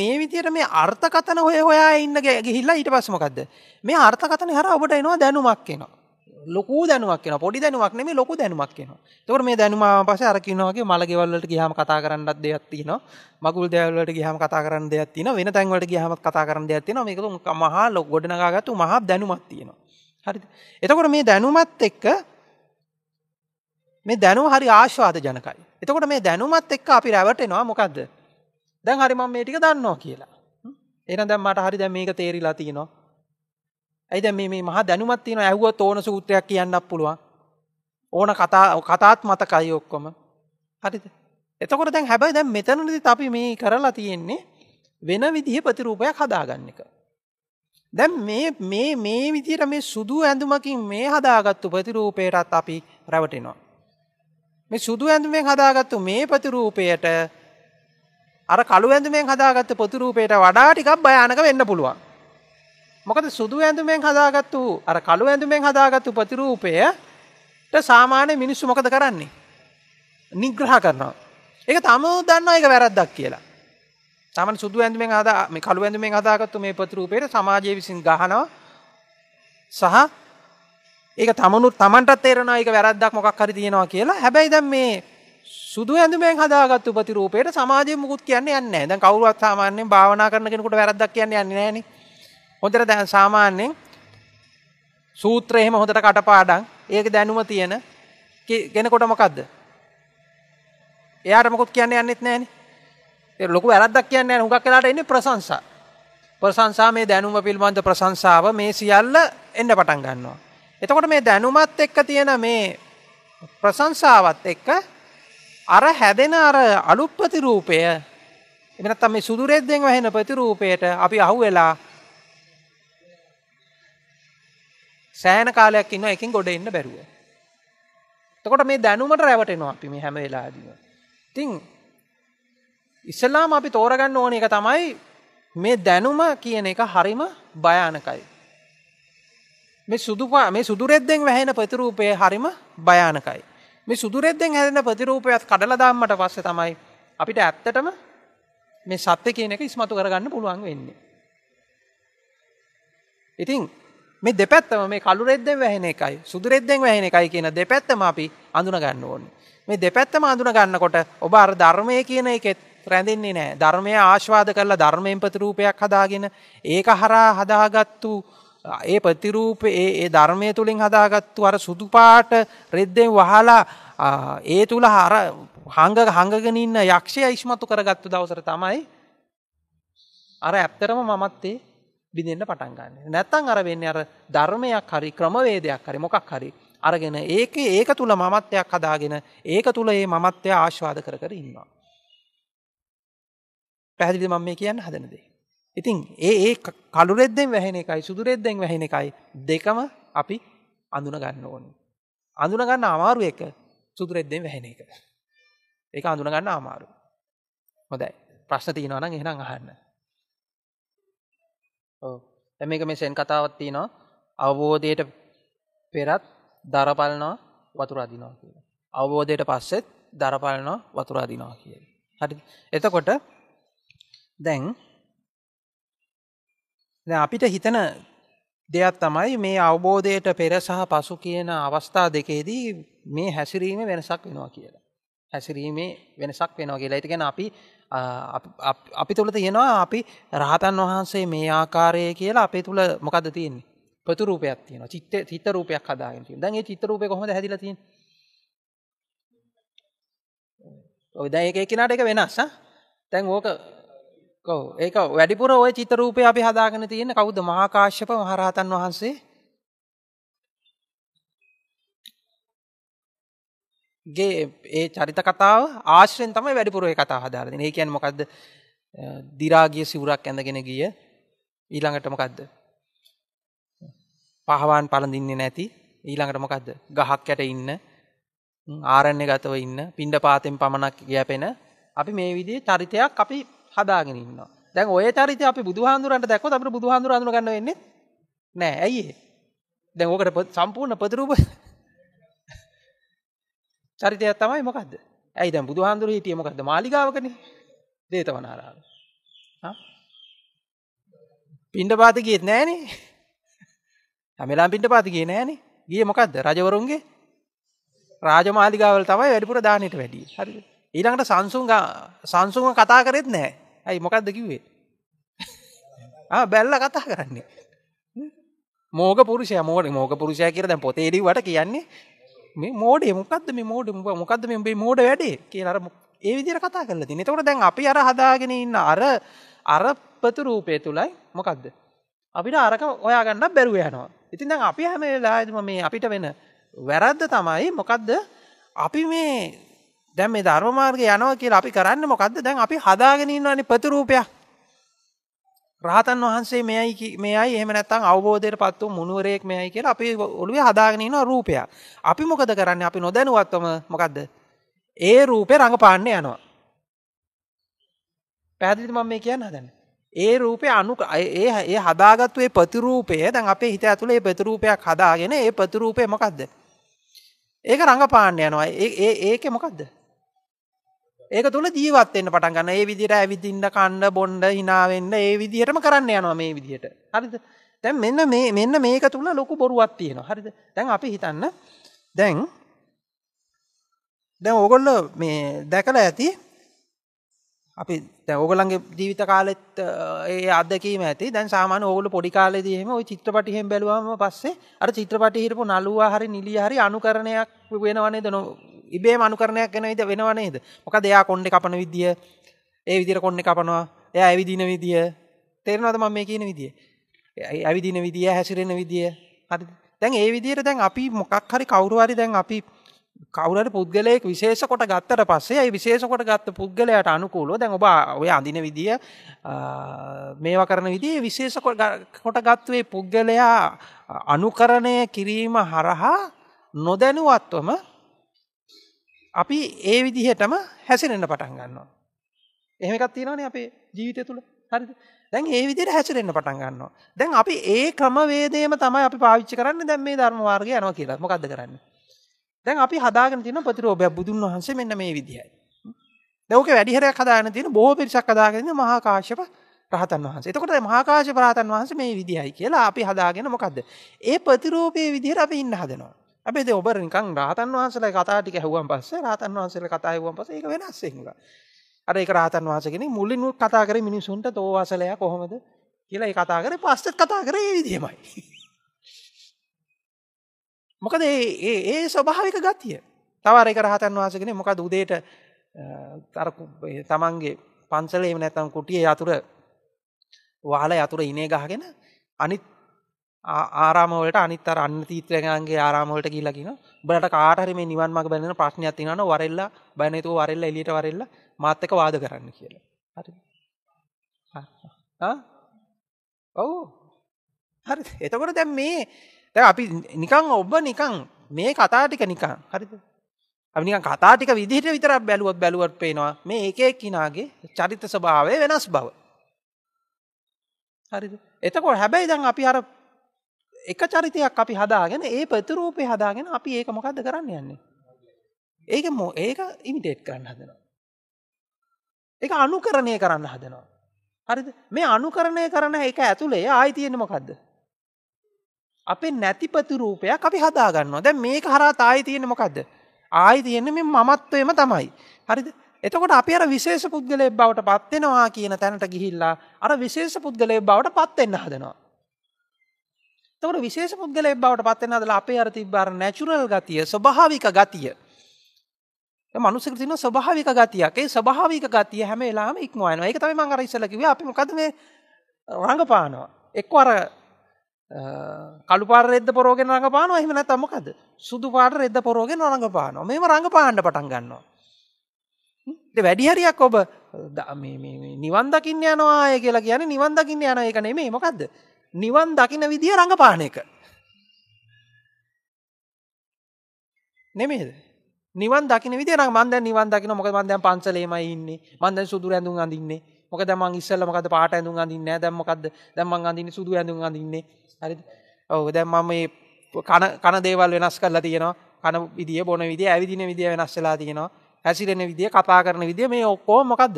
Speaker 1: මේ විදියට මේ අර්ථකතන හොය හොයා ඉන්න ගිහිල්ලා ඊට පස්සේ මොකද්ද මේ අර්ථකතන හරහා ඔබට එනවා දැනුමක් එනවා ලොකු දැනුවක් කියෙන පොඩි දැනුවක් නෙේ ලොකු දැනුවක් කියෙන තොර මේ දැනුම පස අරකිනවාගේ මළගෙවල්ලට ගහම කතා කරන්නත් දෙයක් තින මගුල් දැවලට ගහම කතා කරන්න දෙයක් තින වෙන තැන්වලට ගහමත් කතා කරන්න දෙයක් තින මේකතු මහා ලොක් ගොඩනගාගතු මහා දැනුමත් තියෙනවා හරි එතකොට මේ දැනුමත් එක්ක මේ දැනු හරි ආශ්වාද ජනකයි එතකොට මේ දැනුමත් එක්ක අපි රැවටෙනවා මොකක්ද දැන් හරිම මේ ටික දන්නවා කියලා එන දැම්මට හරි දැ මේක තේරිලා තියනවා ඇයිද මේ මේ මහා දැනුමත් තියෙනවා ඇහුවත් ඕන සූත්‍රයක් කියන්නත් පුළුවන් ඕන කතා කතාත් මතකයි ඔක්කොම හරිද එතකොට දැන් හැබැයි දැන් මෙතනදී අපි මේ කරලා තියෙන්නේ වෙන විදිහේ ප්‍රතිරූපයක් හදාගන්න එක දැන් මේ මේ මේ විදිහට මේ සුදු ඇඳුමකින් මේ හදාගත්තු ප්‍රතිරූපයටත් අපි රැවටෙනවා මේ සුදු ඇඳුමෙන් හදාගත්තු මේ ප්‍රතිරූපයට අර කළු ඇඳුමෙන් හදාගත්ත ප්‍රතිරූපයට වඩා ටිකක් භයානක වෙන්න පුළුවන් මොකද සුදු ඇඳුමෙන් හදාගත්තු අර කළු ඇඳුමෙන් හදාගත්තු ප්‍රතිරූපයට සාමාන්‍ය මිනිස්සු මොකද කරන්නේ නිග්‍රහ කරනවා ඒක තමු දන්නවා ඒක වැරද්දක් කියලා තමන් සුදු ඇඳුමෙන් හදා මේ කළු ඇඳුමෙන් හදාගත්තු මේ ප්‍රතිරූපයට සමාජය විසින් ගහනවා සහ ඒක තමනුත් තමන්ටත් තේරෙනවා ඒක වැරද්දක් මොකක් හරි තියෙනවා කියලා හැබැයි දැන් මේ සුදු ඇඳුමෙන් හදාගත් උපතිරූපයට සමාජය මුකුත් කියන්නේ නැහැ. දැන් කවුරුත් සාමාන්‍යයෙන් භාවනා කරන කෙනෙකුට වැරද්දක් කියන්නේ යන්නේ නැහනේ. හොඳට දැන් සාමාන්‍යයෙන් සූත්‍ර එහෙම හොඳට කටපාඩම් ඒක දැනුම තියෙන කෙනෙකුට මොකද්ද? එයාට මොකුත් කියන්න යන්නෙත් නැහනේ. ඒක ලොකු වැරද්දක් කියන්නේ නැහැ. හුඟක් වෙලාට එන්නේ ප්‍රශංසා. ප්‍රශංසා මේ දැනුම පිළිබඳ ප්‍රශංසාව මේ සියල්ල එන්න පටන් ගන්නවා. එතකොට මේ දැනුමත් එක්ක තියෙන මේ ප්‍රශංසාවත් එක්ක අර හැදෙන අර අලුත් ප්‍රතිරූපය එනත්තම් මේ සුදු රෙද්දෙන් වැහෙන ප්‍රතිරූපයට අපි අහුවෙලා සෑන කාලයක් ඉන්න එකින් ගොඩ එන්න බැරුව. තකොට මේ දැනුමට රැවටෙනවා අපි මේ හැම වෙලාදීම. තින් ඉස්සලාම අපි තෝරගන්න ඕන එක තමයි මේ දැනුම කියන එක හරිම භයානකයි. මේ සුදුපා මේ සුදුරෙද්දෙන් වැහෙන ප්‍රතිරූපය හරිම භයානකයි. මේ සුදුරෙද්දෙන් හැදෙන ප්‍රතිරූපයත් කඩලදාම්මට පස්ස තමයි අපිට ඇත්තටම මේ සත්‍ය කියන එක ඉස්මතු කරගන්න පුළුවන් වෙන්නේ. ඉතින් මේ දෙපැත්තම මේ කළු රෙද්දෙන් වැහෙන එකයි සුදු රෙද්දෙන් වැහෙන එකයි කියන දෙපැත්තම අපි අඳුන ගන්න ඕනේ. මේ දෙපැත්තම අඳුන ගන්නකොට ඔබ අර ධර්මය කියන එකෙත් රැඳෙන්නේ නෑ ධර්මය ආශ්වාද කරලා ධර්මයෙන් ප්‍රතිරූපයක් හදාගෙන ඒක හරා හදාගත්තු ඒ ප්‍රතිරූප ඒ ධර්මය තුළින් හදාගත්තු අර සුදු පාට රෙද්දෙන් වහලා ඒ තුළ හර හංග හඟගෙන ඉන්න යක්ෂය ඉස්මතු කරගත්තු දවසර තමයි අර ඇත්තරම මමත්තේ බිඳෙන්ට පටන් ගන්න නැත්තන් අර වෙන්න අර ධර්මයක් හරි ක්‍රමවේදයක් හරි මොකක් හරි අරගෙන ඒක ඒක තුළ මමත්වයක් හදාගෙන ඒක තුළ ඒ මමත්වය ආශ්වාද කර කර ඉන්නවා. පැහදිලි මම මේ කියන්න හදනදේ. ඉතින් ඒ ඒ කළුරෙද්දෙන් වැහෙන එකයි සුදුරෙද්දෙන් වැහෙන එකයි දෙකම අපි අඳුන ගන්න ඕන. අඳුන ගන්න අමාරු එක සුදුරෙද්දෙන් වැහෙන එක. ඒක අඳුන ගන්න අමාරු. හොඳයි. ප්‍රශ්න තියෙනවා නම් එහෙනම් අහන්න. මේක මේ සෙන් කතාවත්ති නවා අවබෝධයට පෙරත් දරපලනවා වතුරාදිනවා කිය. අවබෝධයට පස්සෙත් දරපලනවා වතුරාදිනවා කිය. හරි එතකොට දැන් අපිට හිතන දෙයක් තමයි මේ අවබෝධයට පෙර සහ පසු කියන අවස්ථා දෙකේදී මේ හැසිරීම වෙනසක් වෙනවා කියලා. හැසිරීමේ වෙනසක් වෙනවා කියලා. ඒට ගැන අපි අපි තුළ තියෙනවා අපි රහතන් වහන්සේ මේ ආකාරය කියලා අපේ තුළ මොකද තියන්නේ ප්‍රතුරූපයක් තියෙන චිත්ත චිත රූපයක් හදාගෙන තියෙන. දැන් මේ චිත්ත රූපේ කොහොමද හැදිලා තියෙන්නේ? ඔය දැන් එක එක්කිනාට එක වෙනස් ආ. දැන් ඕක කොහොම ඒක වැඩිපුර ওই චිත්ත රූපේ අපි හදාගෙන තියෙන්නේ කවුද? මහා කාශ්‍යප මහ රහතන් වහන්සේ ගේ ඒ චරිත කතාව ආශ්‍රයෙන් තමයි වැඩිපුරුවේ කතා හදාරදින ඒ කියැන මොකක්ද දිරාගිය සිවුරක් ඇඳගෙන ගිය ඊළඟට මොකක්ද පහවාන් පලඳින්නේ නැති ඊළඟට මොකක්ද ගහක් යට ඉන්න ආරණ්‍ය ගතව ඉන්න පින්ඩ පාතෙන් පමණක් ගැපෙන අපි මේ විදිේ චරිතයක් අපි හදාගෙන ඉන්න දැන් ඔය චරිත අපි බුදුහාන්දුරන්ට දැක්ව අපට බුදුහාන්දුර අඳුරගන්න වෙන්නේ නෑ ඇයිඒ දැන් ඕකට සම්පූර්ණ පතුරූප චරිතයක් තමයි මොකක්ද ඇයි දැන් බුදුහාඳුර හිටියේ මොකද්ද මාලිගාවකනේ දේතවනාරාම හා පිණ්ඩපාත ගියෙත් නෑනේ හැමලාම පිණ්ඩපාත ගියේ නෑනේ ගියේ මොකද්ද රජවරුන්ගේ රාජමාලිගාවල තමයි වැඩිපුර දානෙට වැඩි හරිද ඊළඟට සංසුන් සංසුන්ව කතා කරෙත් නෑ ඇයි මොකද්ද කිව්වේ ආ බැලලා කතා කරන්නේ මෝග පුරුෂයා මෝග මෝග පුරුෂයා කියලා දැන් පොතේදී වට කියන්නේ මේ මෝඩේ මොකක්ද මේ මෝඩ මොකක්ද මේ මෝඩ වැඩේ කියනර ඒ විදිර කතා කරල තින තකොට දැන් අපි අර හදාගෙන ඉන්න අර අර ප්‍රතුරූපය තුළයි මොකක්ද. අපිට අරක ඔයාගන්න බැරුව යනවා. ඉතින් දැන් අපි හැම ලාදම මේ අපිට වෙන වැරද්ද තමයි මොකක්ද අපි මේ දැම් මේ ධර්මමාර්ග යනවා කියලා අපි කරන්න මොකක්ද දැන් අපි හදාගෙන ඉන්නනි ප්‍රතිරූපයක් රහතන් වහන්සේ මෙයයි මෙයයි එහෙම නැත්තම් අවබෝධයට පත් වූ මුනුවරයෙක් මෙයයි කියලා අපි ඔළුවේ හදාගෙන ඉන රූපයක්. අපි මොකද කරන්නේ? අපි නොදැනුවත්වම මොකද්ද? ඒ රූපේ රඟපාන්න යනවා. පැහැදිලිද මම මේ කියන්න හදන්නේ? ඒ රූපේ අනු ඒ ඒ හදාගත්තු ඒ ප්‍රතිරූපය දැන් අපේ හිත ඇතුලේ ඒ ප්‍රතිරූපයක් හදාගෙන ඒ ප්‍රතිරූපය මොකද්ද? ඒක රඟපාන්න යනවා. ඒ ඒකේ මොකද්ද? ඒක තුළ ජීවත්වෙන්න්න පටන් ගන්න ඒ විදිට ඇවිදින්න කණ්ඩ බොන්්ඩ හිනාවෙන්න ඒ විදිහටම කරන්න යනවා මේ විදිහට හරිද දැන් මෙන්න මේ මෙන්න මේක තුළ ලොකු බොරුවත් තියෙන හරිද දැන් අපි හිතන්න දැන් දැන් ඕගොල්ල මේ දැකල ඇති අපි ඔගලන්ගේ ජීවිත කාලෙත් ඒ අදකීම ඇති දැන් සාමාන ඔගුල පොඩිකාලෙදීම ඔයි චිත්‍රපටිහෙන් බැලුවම පස්සේ අර චිත්‍රපටි හිරපු නලුවා හරි නිලිය හරි අනුකරණයක් වෙනවන්නේ දන ඉබේ මනුකරණයක් ගැන විද වෙනවා නේද මොක දෙයා කොන්්ඩ කපන විදිිය ඒ විදිර කොන්්ඩ කපනවා එය ඇවිදින විදිිය තේරනවද ම මේ කියන විදිිය ඇවිදින විදිිය හැසිරෙන විදිිය හරි දැන් ඒ විදියට දැන් අපි මොකක් හරි කවරුවාරි දැන් අපි කවරට පුද්ගලයෙක් විශේෂ කොට ගත්තට පස්සේ ඇයි විශේෂ කොට ගත්ත පුද්ගලයට අනුකූලෝ දැන් ඔබ ඔය අඳින විදිිය මේවා කරන විදිේ විශේෂ කොට ගත්වේ පුද්ගලයා අනුකරණය කිරීම හරහා නොදැනුවත්වම අපි ඒ විදිහටම හැසිරෙන්න පටන් ගන්නවා. එහෙම එකක් තියෙනවනේ අපේ ජීවිතය තුළ. හරිද? දැන් ඒ විදිහට හැසිරෙන්න පටන් ගන්නවා. දැන් අපි ඒ ක්‍රමවේදයම තමයි අපි පාවිච්චි කරන්නේ දැන් මේ ධර්ම මාර්ගය යනවා කියලා. මොකද්ද කරන්නේ? දැන් අපි හදාගෙන තියෙන ප්‍රතිරෝභය බුදුන් වහන්සේ මෙන්න මේ විදිහයි. දැන් ඕකේ වැඩි හරයක් හදාගෙන තියෙන බොහෝ පිරිසක් හදාගෙන ඉන්නේ මහා කාශ්‍යප රහතන් වහන්සේ. එතකොට මහා කාශ්‍යප රහතන් වහන්සේ මේ විදිහයි කියලා අපි හදාගෙන මොකද්ද? ඒ ප්‍රතිරූපයේ විදිහට අපි ඉන්න හදනවා. ඇබේ දෙ ඔබ නිකං රාතන් වහන්සල කතාටික ඇහුවන් පස්සේ රාතන් වහන්සල කතායවන් පස එක වෙනස් සිංහල අර එක රාතන් වහසගෙන මුලින් කතා කර මිනිසුන්ට තෝවාසලය කොහොමද කියලා කතා කර පස්සත් කතා කර ඒවිදිමයි මොකද ඒ ඒ ස්වභාවික ගතිය තවර එක රහතන් වහසගෙන මොකද උදේට තරකු තමන්ගේ පන්සලේ නැතම් කුටිය යතුර වාල යතුර ඉනේ ගහගෙන අනිත් ආරාමවලට අනිත්තර අන්න තීත්‍රයකන්ගේ ආරාමවලට කියලකින බලට කාටහරි මේ නිවන් මග බැඳෙන ප්‍රශ්නයක් තිනන වරල්ල බැනතු වරල්ල එලියට වරල්ල මාත්තක වාද කරන්න කියලා හරි ඔවු හරි එතකොට දැම් මේ දැ අපි නිකං ඔබ නිකං මේ කතාටික නිකං හරිද අනික කතාටික විදිහට විතර බැලුවත් බැලුවත් පේනවා මේ ඒකෙක් කිනාගේ චරිත ස්භාවය වෙනස් බව හරි එතකොට හැබැයි දං අපි හර එක චරිතයක් අපි හදාගෙන ඒ ප්‍රතිරූපය හදාගෙන අපි ඒක මොකක්ද කරන්න යන්නේ. ඒක මො ඒක ඉමිටේට් කරන්න හදනවා. ඒක අනුකරණය කරන්න හදනවා. හරිද? මේ අනුකරණය කරන එක ඇතුලේ ආයි තියෙන්නේ මොකද්ද? අපේ නැති ප්‍රතිරූපයක් අපි හදා ගන්නවා. දැන් මේක හරහා තායි තියෙන්නේ මොකද්ද? ආයි තියෙන්නේ මේ මමත්වයම තමයි. හරිද? එතකොට අපි අර විශේෂ පුද්ගලයෙක් බවට පත් වෙනවා කියන තැනට ගිහිල්ලා අර විශේෂ පුද්ගලයෙක් බවට පත් වෙන්න හදනවා. තවට විශේෂ පුද්ගලය බවට පත්වෙන අදල අපේ අරති බාර නැචුරල් ගතිය ස්වභාවික ගතිය. මනුසක තින ස්වභාවික ගතියකේ ස්වභාවික ගතිය හැම ලාම ඉක්මවාන එක තම මං අරයිසලකිව අපිම කද මේ රඟපානවා. එක්ව අර කළු පාර රෙද පොරෝගෙන රඟපාන එහම නැතමකද සුදු පාට රෙද පොරෝගෙන රඟපානවා මෙම රඟපාණ්ඩ පටන් ගන්නවා. වැඩිහරියක් ඔබ නිවන්දකින්න යනවාය කියලා කියන නිවන්දකින්න යන එක නෙමේ මොකක්ද නිවන් දකින විදිය රඟපාන එක. නෙමේද? නිවන් දකින විදිය නම් මම දැන් නිවන් දකින මොකද මම දැන් පන්සලේමයි ඉන්නේ. මම දැන් සුදු ඇඳුම් අඳින්නේ. මොකද මං ඉස්සෙල්ලා මොකද පාට ඇඳුම් අඳින්නේ නැහැ. දැන් මොකද්ද? දැන් මං අඳින්නේ සුදු ඇඳුම් අඳින්නේ. හරිද? ඔව් දැන් මම මේ කන කන දේවල් වෙනස් කරලා තියෙනවා. කන විදිය බොන විදිය ඇවිදින විදිය වෙනස් වෙලා තියෙනවා. හැසිරෙන විදිය කතා කරන විදිය මේ ඔක්කොම මොකද්ද?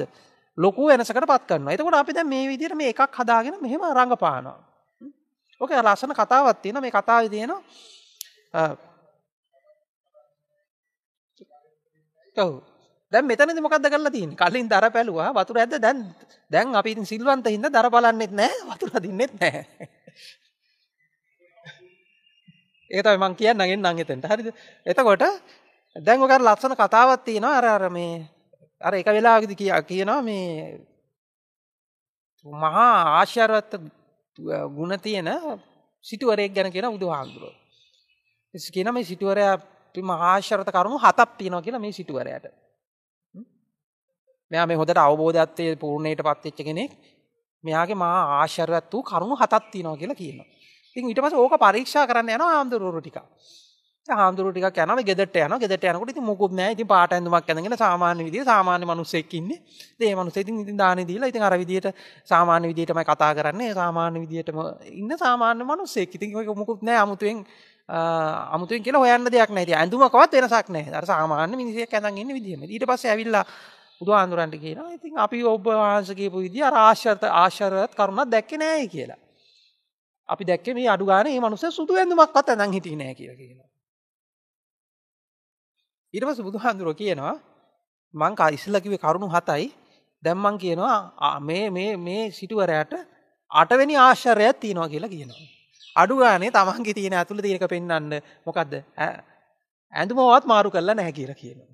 Speaker 1: ලොකු වෙනසකට පත් කරනවා. එතකොට අපි දැන් මේ විදිහට මේ එකක් හදාගෙන මෙහෙම රඟපානවා. ඕක ලස්සන කතාවත් තියෙන මේ කතාව තියෙන ඔව් දැන් මෙතනද මොකක්ද කරලා තියෙන්නේ කලින් දර පැලුවා වතුර ඇද්ද දැන් දැන් අපි ඉතින් සිල්වන්ත හින්දා දර බලන්නෙත් නැහැ වතුර දින්නෙත් නැහැ ඒක තමයි මම කියන්න ගෙන්නම් එතෙන්ට හරිද එතකොට දැන් ඔක අර ලස්සන කතාවක් තියෙනවා අර අර මේ අර එක වෙලාවකදී කියනවා මේ මහා ආශ්චර්යවත් ಗುಣ තියෙන සිටුවරයෙක් ගැන කියන බුදුහාමුදුරුවෝ. ඉතින් කියන මේ සිටුවරයා මහාශරත කරුණු හතක් තියෙනවා කියලා මේ සිටුවරයාට. මෙයා මේ හොඳට අවබෝධයත්වයේ පූර්ණයටපත් වෙච්ච කෙනෙක්. මෙයාගේ මහා ආශරවත් වූ කරුණු හතක් තියෙනවා කියලා කියනවා. ඉතින් ඊට පස්සේ ඕක පරීක්ෂා කරන්න යනවා ආම්දුරුවෝ ටිකක්. හාමුදුරුවෝ ටිකක් යනවා ගෙදරට යනවා ගෙදරට යනකොට ඉතින් මොකුත් නැහැ ඉතින් පාට ඇඳුමක් ඇඳගෙන සාමාන්‍ය විදිහේ සාමාන්‍ය මිනිස්සෙක් ඉන්නේ ඉතින් ඒ මිනිස්සෙ ඉතින් ඉතින් දානේ දීලා ඉතින් අර විදිහට සාමාන්‍ය විදිහටමයි කතා කරන්නේ සාමාන්‍ය විදිහටම ඉන්න සාමාන්‍ය මිනිස්සෙක් ඉතින් ඔයක මොකුත් නැහැ 아무තුවෙන් 아무තුවෙන් කියලා හොයන්න දෙයක් නැහැ ඉතින් ඇඳුමකවත් වෙනසක් නැහැ අර සාමාන්‍ය මිනිහෙක් ඇඳන් ඉන්න විදිහම ඊට පස්සේ ඇවිල්ලා බුදුහාඳුරන්ට කියනවා ඉතින් අපි ඔබ වහන්සේ කියපු විදිහ අර ආශ්‍රත ආශ්‍රරත් කරුණක් දැක්කේ නැහැ කියලා අපි දැක්කේ මේ අඩු ගානේ මේ මිනිස්සු සුදු ඇඳුමක්වත් ඇඳන් හිටියේ නැහැ කියලා කියනවා ඊට පස්සේ බුදුහාඳුරෝ කියනවා මං ඉස්සෙල්ලා කිව්වේ කරුණු 7යි දැන් මං කියනවා මේ මේ මේ සිටුවරයාට අටවෙනි ආශ්චර්යයක් තියෙනවා කියලා කියනවා අඩු ගානේ තමන්ගේ තියෙන ඇතුළේ තියෙනක පෙන්වන්න මොකද්ද ඇඳුමවත් මාරු කරලා නැහැ කියලා කියනවා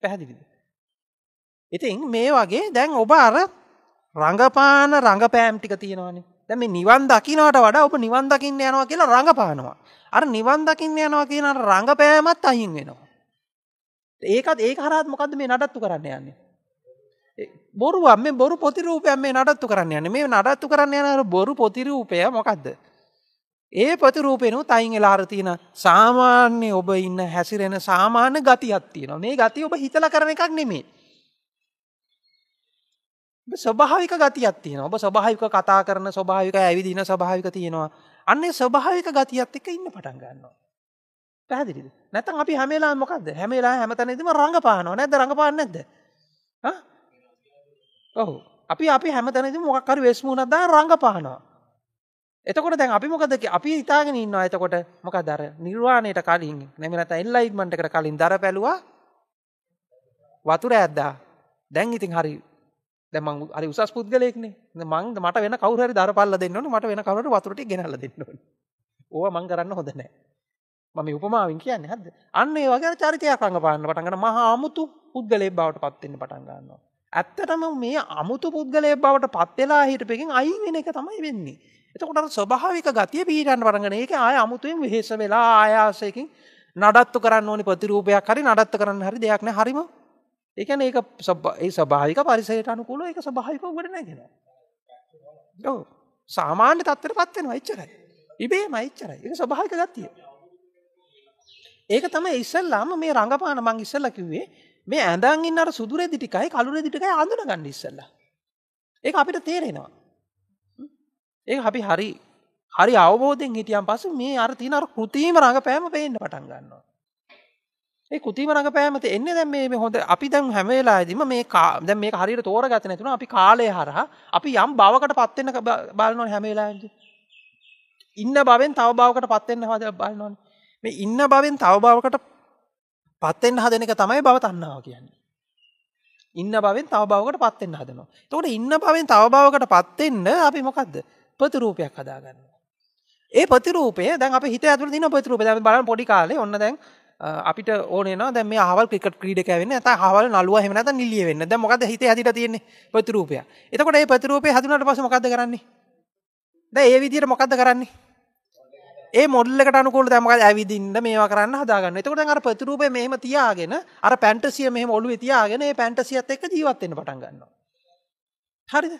Speaker 1: පැහැදිලිද ඉතින් මේ වගේ දැන් ඔබ අර රඟපාන රඟපෑම් ටික තියෙනවානේ දැන් මේ නිවන් දකින්නට වඩා ඔබ නිවන් දකින්න යනවා කියලා රඟපානවා. අර නිවන් දකින්න යනවා කියන රඟපෑමත් අහිං වෙනවා. ඒකත් ඒක හරත් මොකද මේ නඩත්තු කරන්න යන්නේ. බොරුවම් මේ බොරු පොතිරූපයන් මේ නඩත්තු කරන්න යන්න මේ නඩත්තු කරන්න යන බොරු පොතිරූපය මොකක්ද. ඒ ප්‍රතිරූපෙනු තයින් එලාර තියෙන සාමාන්‍ය ඔබ ඉන්න හැසිරෙන සාමාන්‍ය ගතියක් තියෙනවා මේ ගති ඔබ හිතල කරන එකක් නෙමේ. ස්වභාවික ගතියක් තියෙන ඔබ ස්වභාවික කතා කරන ස්වභාවික ඇවිදින ස්වභාවික තියෙනවා අන්නේ ස්වභාවික ගතියත් එක ඉන්න පටන් ගන්නවා. පැහදිරිද නැතන් අපි හැමලා මොකක්ද හැමලා හැමතැනදිම රඟපානවා නැද රඟපාන්න නැද ඔහු අපි අපි හැමතැනදි මොකක්කර වෙස්මුණක් දා රඟපානවා එතකොට දැන් අපි මොකද අපි හිතාගෙන ඉන්නවා එතකොට මොක දර නිර්වාණයට කලින් නැමිනත එල්ලයිට්මන්ටකට කලින් දර පැලවා වතුර ඇද්දා දැන් ඉතින් හරි දැමං අරි උසස් පුද්ගලෙක්නේ මං මට වෙන කවුරහරි දර පල්ල දෙන්නවනේ මට වෙන කවුරුහරි වතුරට ගෙනල්ලා දෙන්න ඕනේ ඕවා මං කරන්න හොඳ නැහැ මම උපමාවෙන් කියන්නේ හද අන්න ඒ වගේ චරිතයක් අඟපාන්න පටන්ගන මහා අමුතු පුද්ගලේ බවට පත්වෙන්න පටන් ගන්නවා. ඇත්තටම මේ අමුතු පුද්ගලය බවට පත්වෙලා හිටපකින් අයින් වෙන එක තමයි වෙන්නේ. එතකොට ස්වභාවික ගතිය පීටන් පටගන ඒක ආය අමුතුවෙන් විහේස වෙලා ආයාසයකින් නඩත්තු කරන්න ඕනි ප්‍රතිරූපයක් හරි නඩත්තු කරන්න හරි දෙයක්න හරිම ඒකන ඒ ඒ ස්භාවික පරිසයට අනුකූල එක ස්භාවික ගඩනැගෙන. සාමාන්‍ය තත්වට පත්වෙන අච්චරයි. ඉබේ මයිච්චරයි ඒ ස්භාවික ගත්තිය. ඒක තමයි ඉස්සල්ලාම මේ රඟපාන මං ඉස්සල්ලා කිව්වේ මේ ඇඳන් ඉන්න අර සුදු රෙදි ටිකයි කළු රෙදි ටිකයි අඳුනගන්න ඉස්සල්ලා. ඒක අපිට තේරෙනවා. ඒක අපි හරි හරි අවබෝධයෙන් හිටියන් පස්සේ මේ අර තියෙන අර කෘතිම රඟපෑම පේන්න පටන් ගන්නවා. ඒ කෘතිම රඟපෑමත එන්නේ දැන් මේ හොඳ අපි දැන් හැම වෙලාවෙදිම මේ දැන් මේක හරියට තෝරගත්තේ නැතුණා අපි කාලය හරහා අපි යම් බවකට පත් වෙන්න බලනවා හැම වෙලාවෙදී. ඉන්න බවෙන් තව බවකට පත් වෙන්න බලනවානේ. මේ ඉන්න බවෙන් තව බවකට පත්වෙන්න හදන එක තමයි බව තන්නාව කියන්නේ. ඉන්න බවෙන් තව බවකට පත්වෙන්න හදනවා. එතකොට ඉන්න බවෙන් තව බවකට පත්වෙන්න අපි මොකද්ද? ප්‍රතිරූපයක් හදාගන්නවා. ඒ ප්‍රතිරූපය දැන් අපේ හිත ඇතුළේ තියෙන ප්‍රතිරූපය දැන් බලන්න පොඩි කාලේ ඔන්න දැන් අපිට ඕනේ නේනවා දැන් මේ අහවල් ක්‍රිකට් ක්‍රීඩකයා වෙන්න නැත්නම් අහවල් නළුවා එහෙම නැත්නම් නිලිය වෙන්න. දැන් මොකද්ද හිතේ හැදිලා තියෙන්නේ? ප්‍රතිරූපය. එතකොට මේ ප්‍රතිරූපය හඳුනාට පස්සේ මොකද්ද කරන්නේ? දැන් ඒ විදිහට මොකද්ද කරන්නේ? ඒ මොල්ලට අනුකොල දැමක ඇවිදින්න මේ කරන්න හදාගන්න එතකොට අර ප්‍රතිරූප මෙහම තියාගෙන අර පැන්ටසිය මෙහම ඔලු තියාගෙන පැන්ටසියත් එක් ජීවත්වෙන පටන් ගන්නවා. හරිද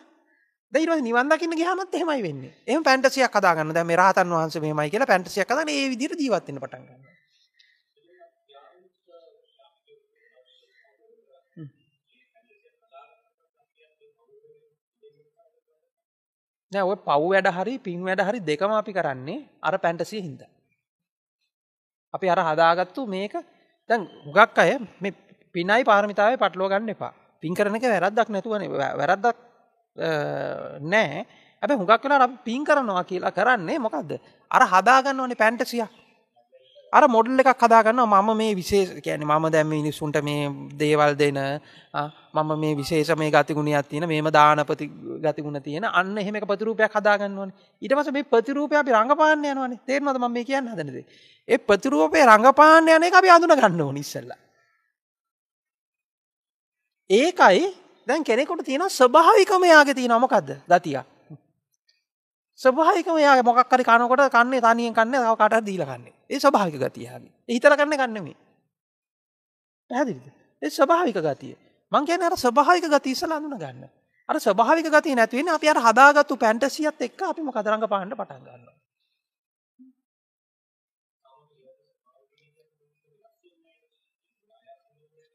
Speaker 1: දයිව නිවදකින්න ගහමත් එහෙමයි වෙන්න එම පැන්ටසියක් කදාගන්න දැම රහතන් වහන්සේ මෙමයි කියලා පැන්ටසියක් කදන ඒ විදිර ජීවත්වෙන පටන්ගන්න නෑ ඔය පව් වැඩ හරි පින් වැඩ හරි දෙකම අපි කරන්නේ අර පැන්ටසිය හින්ද. අපි අර හදාගත්තු මේක දැන් හුගක් අය මේ පිනයි පාරමිතාව පටලෝ ගන්න එපා පින් කරන එක වැරද්දක් නැතුවන වැරද්දක් නෑ ඇබ හුගක් වෙලා පින් කරනවා කියලා කරන්නේ මොකක්ද අර හදාගන්න ඕනේ පැන්ටසියක් අර මොඩල් එකක් හදාගන්න මම මේ විශේෂ කියන මම දැම මිනිස්සුන්ට මේ දේවල් දෙන මම මේ විශේෂ මේ ගතිගුණයක් තියෙන මේම දානපති ගතිගුණ තියෙන අන්න එහෙම ප්‍රතිරූපයක් හදාගන්නවන ඉටමස මේ ප්‍රතිරූපය අපි රඟපාන්න යනවන තේරමද ම මේ කියන්න හදනද ඒ ප්‍රතිරූපය රඟපාන්න යන එක අපි අඳුන ගන්න නිස්සල්ල ඒකයි දැන් කෙනෙකුට තියෙන ස්වභාවිකම යාගේ තියෙනමකක්ද ගතියක් ස්වභාවිකව යා මොකක් හරි කනකොට කන්නේ තනියෙන් කන්නේ තව කාටවත් දීලා කන්නේ. ඒ ස්වභාවික ගතිය ආගේ. ඒ හිතලා කන්නේ කන්නේ මේ. පැහැදිලිද? ඒ ස්වභාවික ගතිය. මං කියන්නේ අර ස්වභාවික ගතිය ඉස්සලා අඳුන ගන්න. අර ස්වභාවික ගතිය නැති වෙන්නේ අපි අර හදාගත්තු ෆැන්ටසියත් එක්ක අපි මොකද රංග පාන්න පටන් ගන්නවා.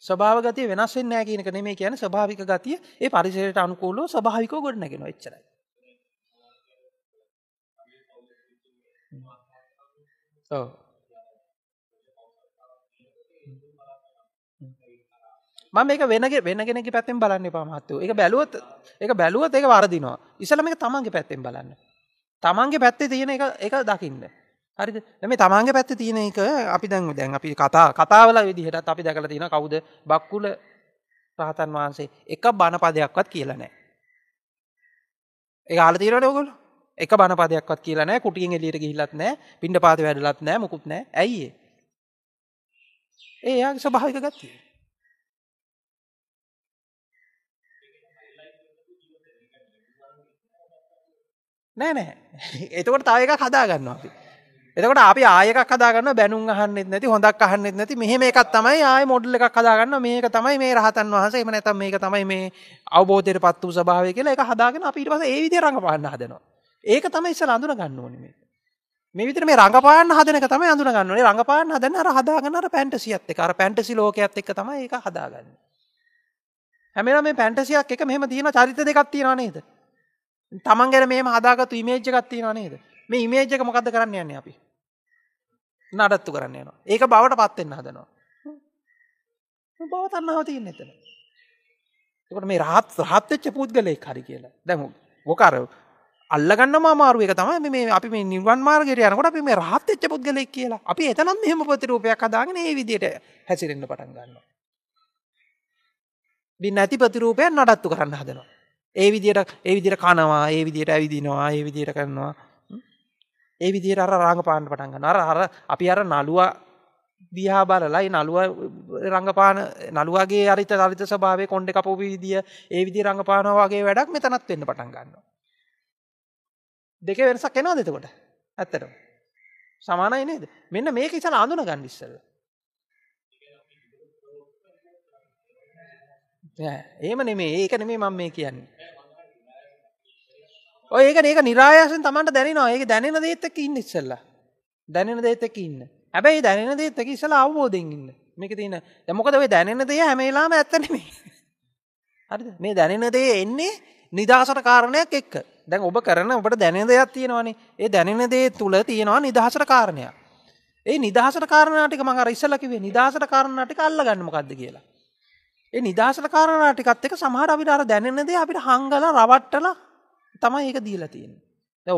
Speaker 1: ස්වභාව ගතිය වෙනස් වෙන්නේ නැහැ කියන එක නෙමෙයි කියන්නේ ස්වභාවික ගතිය ඒ පරිසරයට අනුකූලව ස්වභාවිකව ගොඩනගෙනවා එච්චරයි. ඔව් මම මේක වෙනගේ වෙන කෙනෙක් පැත්තෙන් බලන්න එපා මහත්තයෝ. ඒක බැලුවොත් ඒක බැලුවොත් ඒක වරදිනවා. ඉස්සෙල්ලා මේක තමන්ගේ පැත්තෙන් බලන්න. තමන්ගේ පැත්තේ තියෙන එක ඒක දකින්න. හරිද මේ තමන්ගේ පැත්ත තියෙන එක අපි දැන් දැන් අපි කතා කතාවල විදිහටත් අපි දැකලා තියෙනවා කවුද බක්කුල රහතන් වහන්සේ එක බණ පදයක්වත් කියලා නැහැ ඒක අහලා තියෙනවද ඔයගොල්ලෝ එක බණපදයක්වත් කියලා නෑ කුටියෙන් එලියට ගිහිල්ලත් නෑ පින්ඩ පාත වැඩලත් නෑ මොකුත් නෑ ඇයි ඒ එයාගේ ස්වභාවික ගතිය නෑ නෑ එතකොට තව එකක් හදා ගන්නවා අපි එතකොට අපි ආයකක් හදාගන්න බැනුම් අහන්නෙත් නැති හොඳක් අහන්නෙත් නැති මෙහෙම එකක් තමයි ආය මොඩල් එකක් හදාගන්න මේක තමයි මේ රහතන් වහන්සේ එහෙම නැත්නම් මේක තමයි මේ අවබෝධයට පත් වූ ස්වභාවය කියලා ඒක හදාගෙන අපි ඊට පස්සේ ඒ විදිහට රඟපාන්න හදනවා ඒක තමයි ඉස්සර අඳුන ගන්න ඕනේ මේක. මේ විතර මේ රඟපාන්න හදන එක තමයි අඳුන ගන්න ඕනේ. රඟපාන්න හදන අර හදාගන්න අර ෆැන්ටසියත් එක අර ෆැන්ටසි ලෝකයක් එක්ක තමයි ඒක හදාගන්නේ. හැමෙලා මේ ෆැන්ටසියක් එක මෙහෙම තියෙන චරිත දෙකක් තියෙනවා නේද? තමන් ගැන මෙහෙම හදාගත්තු ඉමේජ් එකක් තියෙනවා නේද? මේ ඉමේජ් එක මොකද්ද කරන්න යන්නේ අපි? නඩත්තු කරන්න යනවා. ඒක බවට පත් වෙන්න හදනවා. බව තණ්හාව තියෙන එතන. ඒකට මේ රහත් රහත් වෙච්ච පුද්ගලෙක් හරි කියලා. දැන් මොකර අල්ලගන්න මාරුව එක තම මේ අපි මේ නිවන් මාර්ගයට යනකොට අපි මේ රහත්ච්ච පුද්ගලෙක් කියලා අපි එතනත් මෙහෙම ප්‍රතිරූපයක් අදාගෙන ඒ විදියට හැසිරෙන්න පටන් ගන්නවා. බින් නැති ප්‍රතිරූපයක් නඩත්තු කරන්න හදනවා. ඒ විදියට ඒ විදියට කනවා, ඒ විදියට ඇවිදිනවා, ඒ විදියට කරනවා. ඒ විදියට අර රාඟපාන්න පටන් ගන්නවා. අර අර අපි අර නළුවා දිහා බලලා නළුව රඟපාන නළුවගේ අරිත දරිත ස්වභාවය කොණ්ඩේ කපපු විදිය ඒ විදිය රඟපානවා වගේ වැඩක් මෙතනත් වෙන්න පටන් ගන්නවා. දෙක වෙනසක් එනවා දෙතකොට ඇත්තට සමානයි නේද මෙන්න මේක ඉසල අඳුන ගන්න ඉස්සල ඒම නෙමේ ඒක නෙමේ මම මේ කියන්නේ ඔය ඒක ඒක නිරායාසෙන් තමන්ට දැනෙනවා ඒක දැනෙන දේත් එක්ක ඉන්න ඉස්සෙල්ලා දැනෙන දේත් එක්ක ඉන්න හැබැයි දැනෙන දේත් එක්ක ඉස්සෙල්ලා අවබෝධයෙන් ඉන්න මේක තියෙන දැන් මොකද ඔය දැනෙන දේ හැම වෙලාවෙම ඇත්ත නෙමෙයි හරිද මේ දැනෙන දේ එන්නේ නිදාසට කාරණයක් එක්ක දැන් ඔබ කරන ඔබට දැනෙන දෙයක් තියෙනවානේ ඒ දැනෙන දේ තුළ තියෙනවා නිදහසට කාරණය ඒ නිදහසට කාරණාටික මඟ ඉස්සලකිවේ නිදහසට කාරණාටික අල්ල ගන්නමකක්ද කියලා ඒ නිදහසට කාරණාටිකත් එක සමහර අපිට අර දැනෙන දේ අපිට හංගල රවට්ටල තමයි ඒක දීලා තියෙන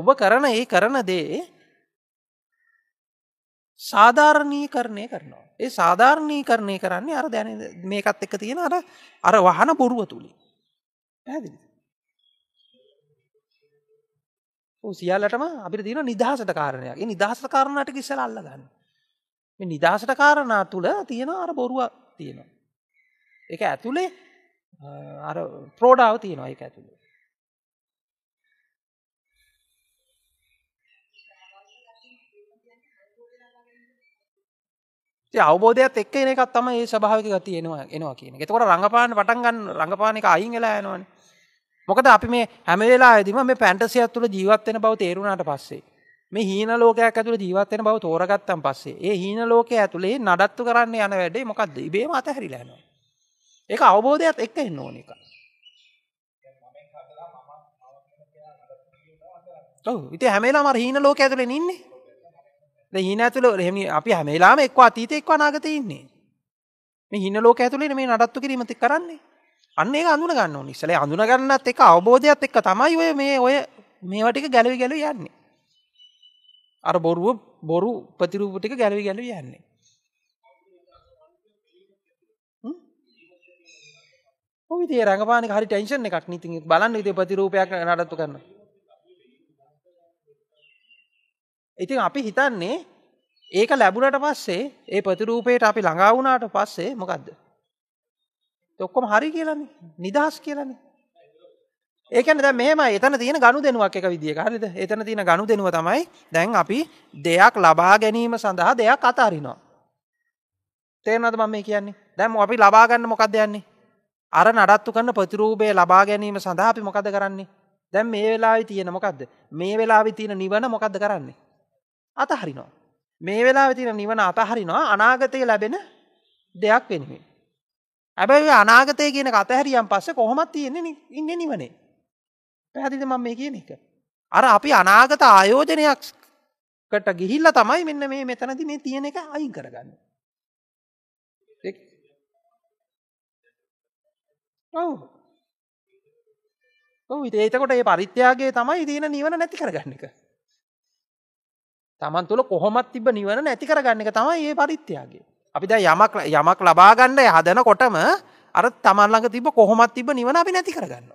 Speaker 1: ඔබ කරන ඒ කරන දේ සාධාරණී කරණය කරනවා ඒ සාධාරණී කරණය කරන්නේ අර දැන මේකත් එක තියෙන අර අර වහන බොරුව තුළි පැදිලි ඔව් සියල්ලටම අපිට තියෙන නිදහසට කාරණයක්. ඒ නිදහසට කාරණාට ඉස්සෙල්ලා අල්ලගන්න. මේ නිදහසට කාරණා තුල තියෙන අර බොරුවක් තියෙනවා. ඒක ඇතුලේ අර ප්‍රෝඩාව තියෙනවා ඒක ඇතුලේ. අවබෝධයත් එක්ක එන එකක් තමයි ඒ ස්වභාවික ගතිය එනවා එනවා කියන එක. ඒතකොට රංගපාන පටන් ගන්න රංගපාන එක අයින් වෙලා යනවනේ. මොකද අපි මේ හැමවෙලා ඇදිම මේ පැන්ටසියක් තුළ ජීවත්වෙන බව තේරුණට පස්සේ මේ හීන ලෝකයක් ඇතුළ ජීවත්වෙන බව තෝරගත්තන් පස්සේ ඒ හීන ලෝකය ඇතුළේ නඩත්තු කරන්න යන වැඩේ මොකක්ද ඉබේම අතහැරිලනවා ඒ අවබෝධයක්ත් එක්ක එන්න ඕන එක ඉති හැමලා මර හීන ලෝක ඇතුළෙ ඉන්නේ හීන ඇතුළ හෙමි අපි හැමලාම එක්වා අතීතෙක්වා නාගත ඉන්නේ මේ හින ලෝක ඇතුළේ මේ නඩත්තු කිරීමති කරන්නේ අන්න ඒ අඳුන ගන්න නිසලේ අඳුන ගන්නත් එක අවබෝධයක් එක්ක තමයි ඔය මේ ඔය මේවටික ගැලවි ගැලව යන්නේ අර බොරුව බොරු ප්‍රතිරූප ටික ගැලවි ගැලව යන්නේ විදේ රඟපානක හරි ටෙන්ෂන් එකක් නීති බලන්න විදේ ප්‍රතිරූපයක් නඩත්තු කරන්න ඉතින් අපි හිතන්නේ ඒක ලැබුණට පස්සේ ඒ ප්‍රතිරූපයට අපි ළඟා වුණාට පස්සේ මොකද්ද ඔක්කොම හරි කියලානේ නිදහස් කියලානේ ඒකන දැ මෙම එතන තියෙන ගණු දෙනුවක් එක විදිිය හරිද එතන තියෙන ගණු දෙනුව තමයි දැන් අපි දෙයක් ලබා ගැනීම සඳහා දෙයක් අතාරිනවා තේනද මම මේ කියන්නේ දැම් අපි ලබාගන්න මොකක්ද යන්නේ අර නඩත්තු කන්න ප්‍රතිරූපය ලබා ගැනීම සඳහා අපි මොකද කරන්නේ දැම් මේ වෙලාවි තියෙන මොකක්ද මේ වෙලාවි තියෙන නිවන මොකක්ද කරන්නේ අතහරිනවා මේ වෙලා තියෙන නිවන අතහරිනවා අනාගතය ලැබෙන දෙයක් වෙනුවෙන් ඇබැයි අනාගතය කියන කතහැරියම් පස්ස කොහොමත් තියෙන ඉන්න නිවනේ පැහැදිද මම මේ කියන එක අර අපි අනාගත ආයෝජනයක් කට ගිහිල්ල තමයි මෙන්න මේ මෙතනති මේ තියෙන එක අයින් කරගන්න ඔව ඒතකොට ඒ පරිත්‍යයාගේ තමයි තියෙන නිවන නැති කරගන්න එක තමන් තුළ කොහොමත් තිබ නිවන නැති කරගන්න එක තමයි ඒ පරිත්‍යයාගේ අපි දැ යමක් යමක් ලබාගණ්ඩ හදනකොටම අර තමල්ලඟ තිබ කොහොමත් තිබ නිවන අපි නැති කරගන්න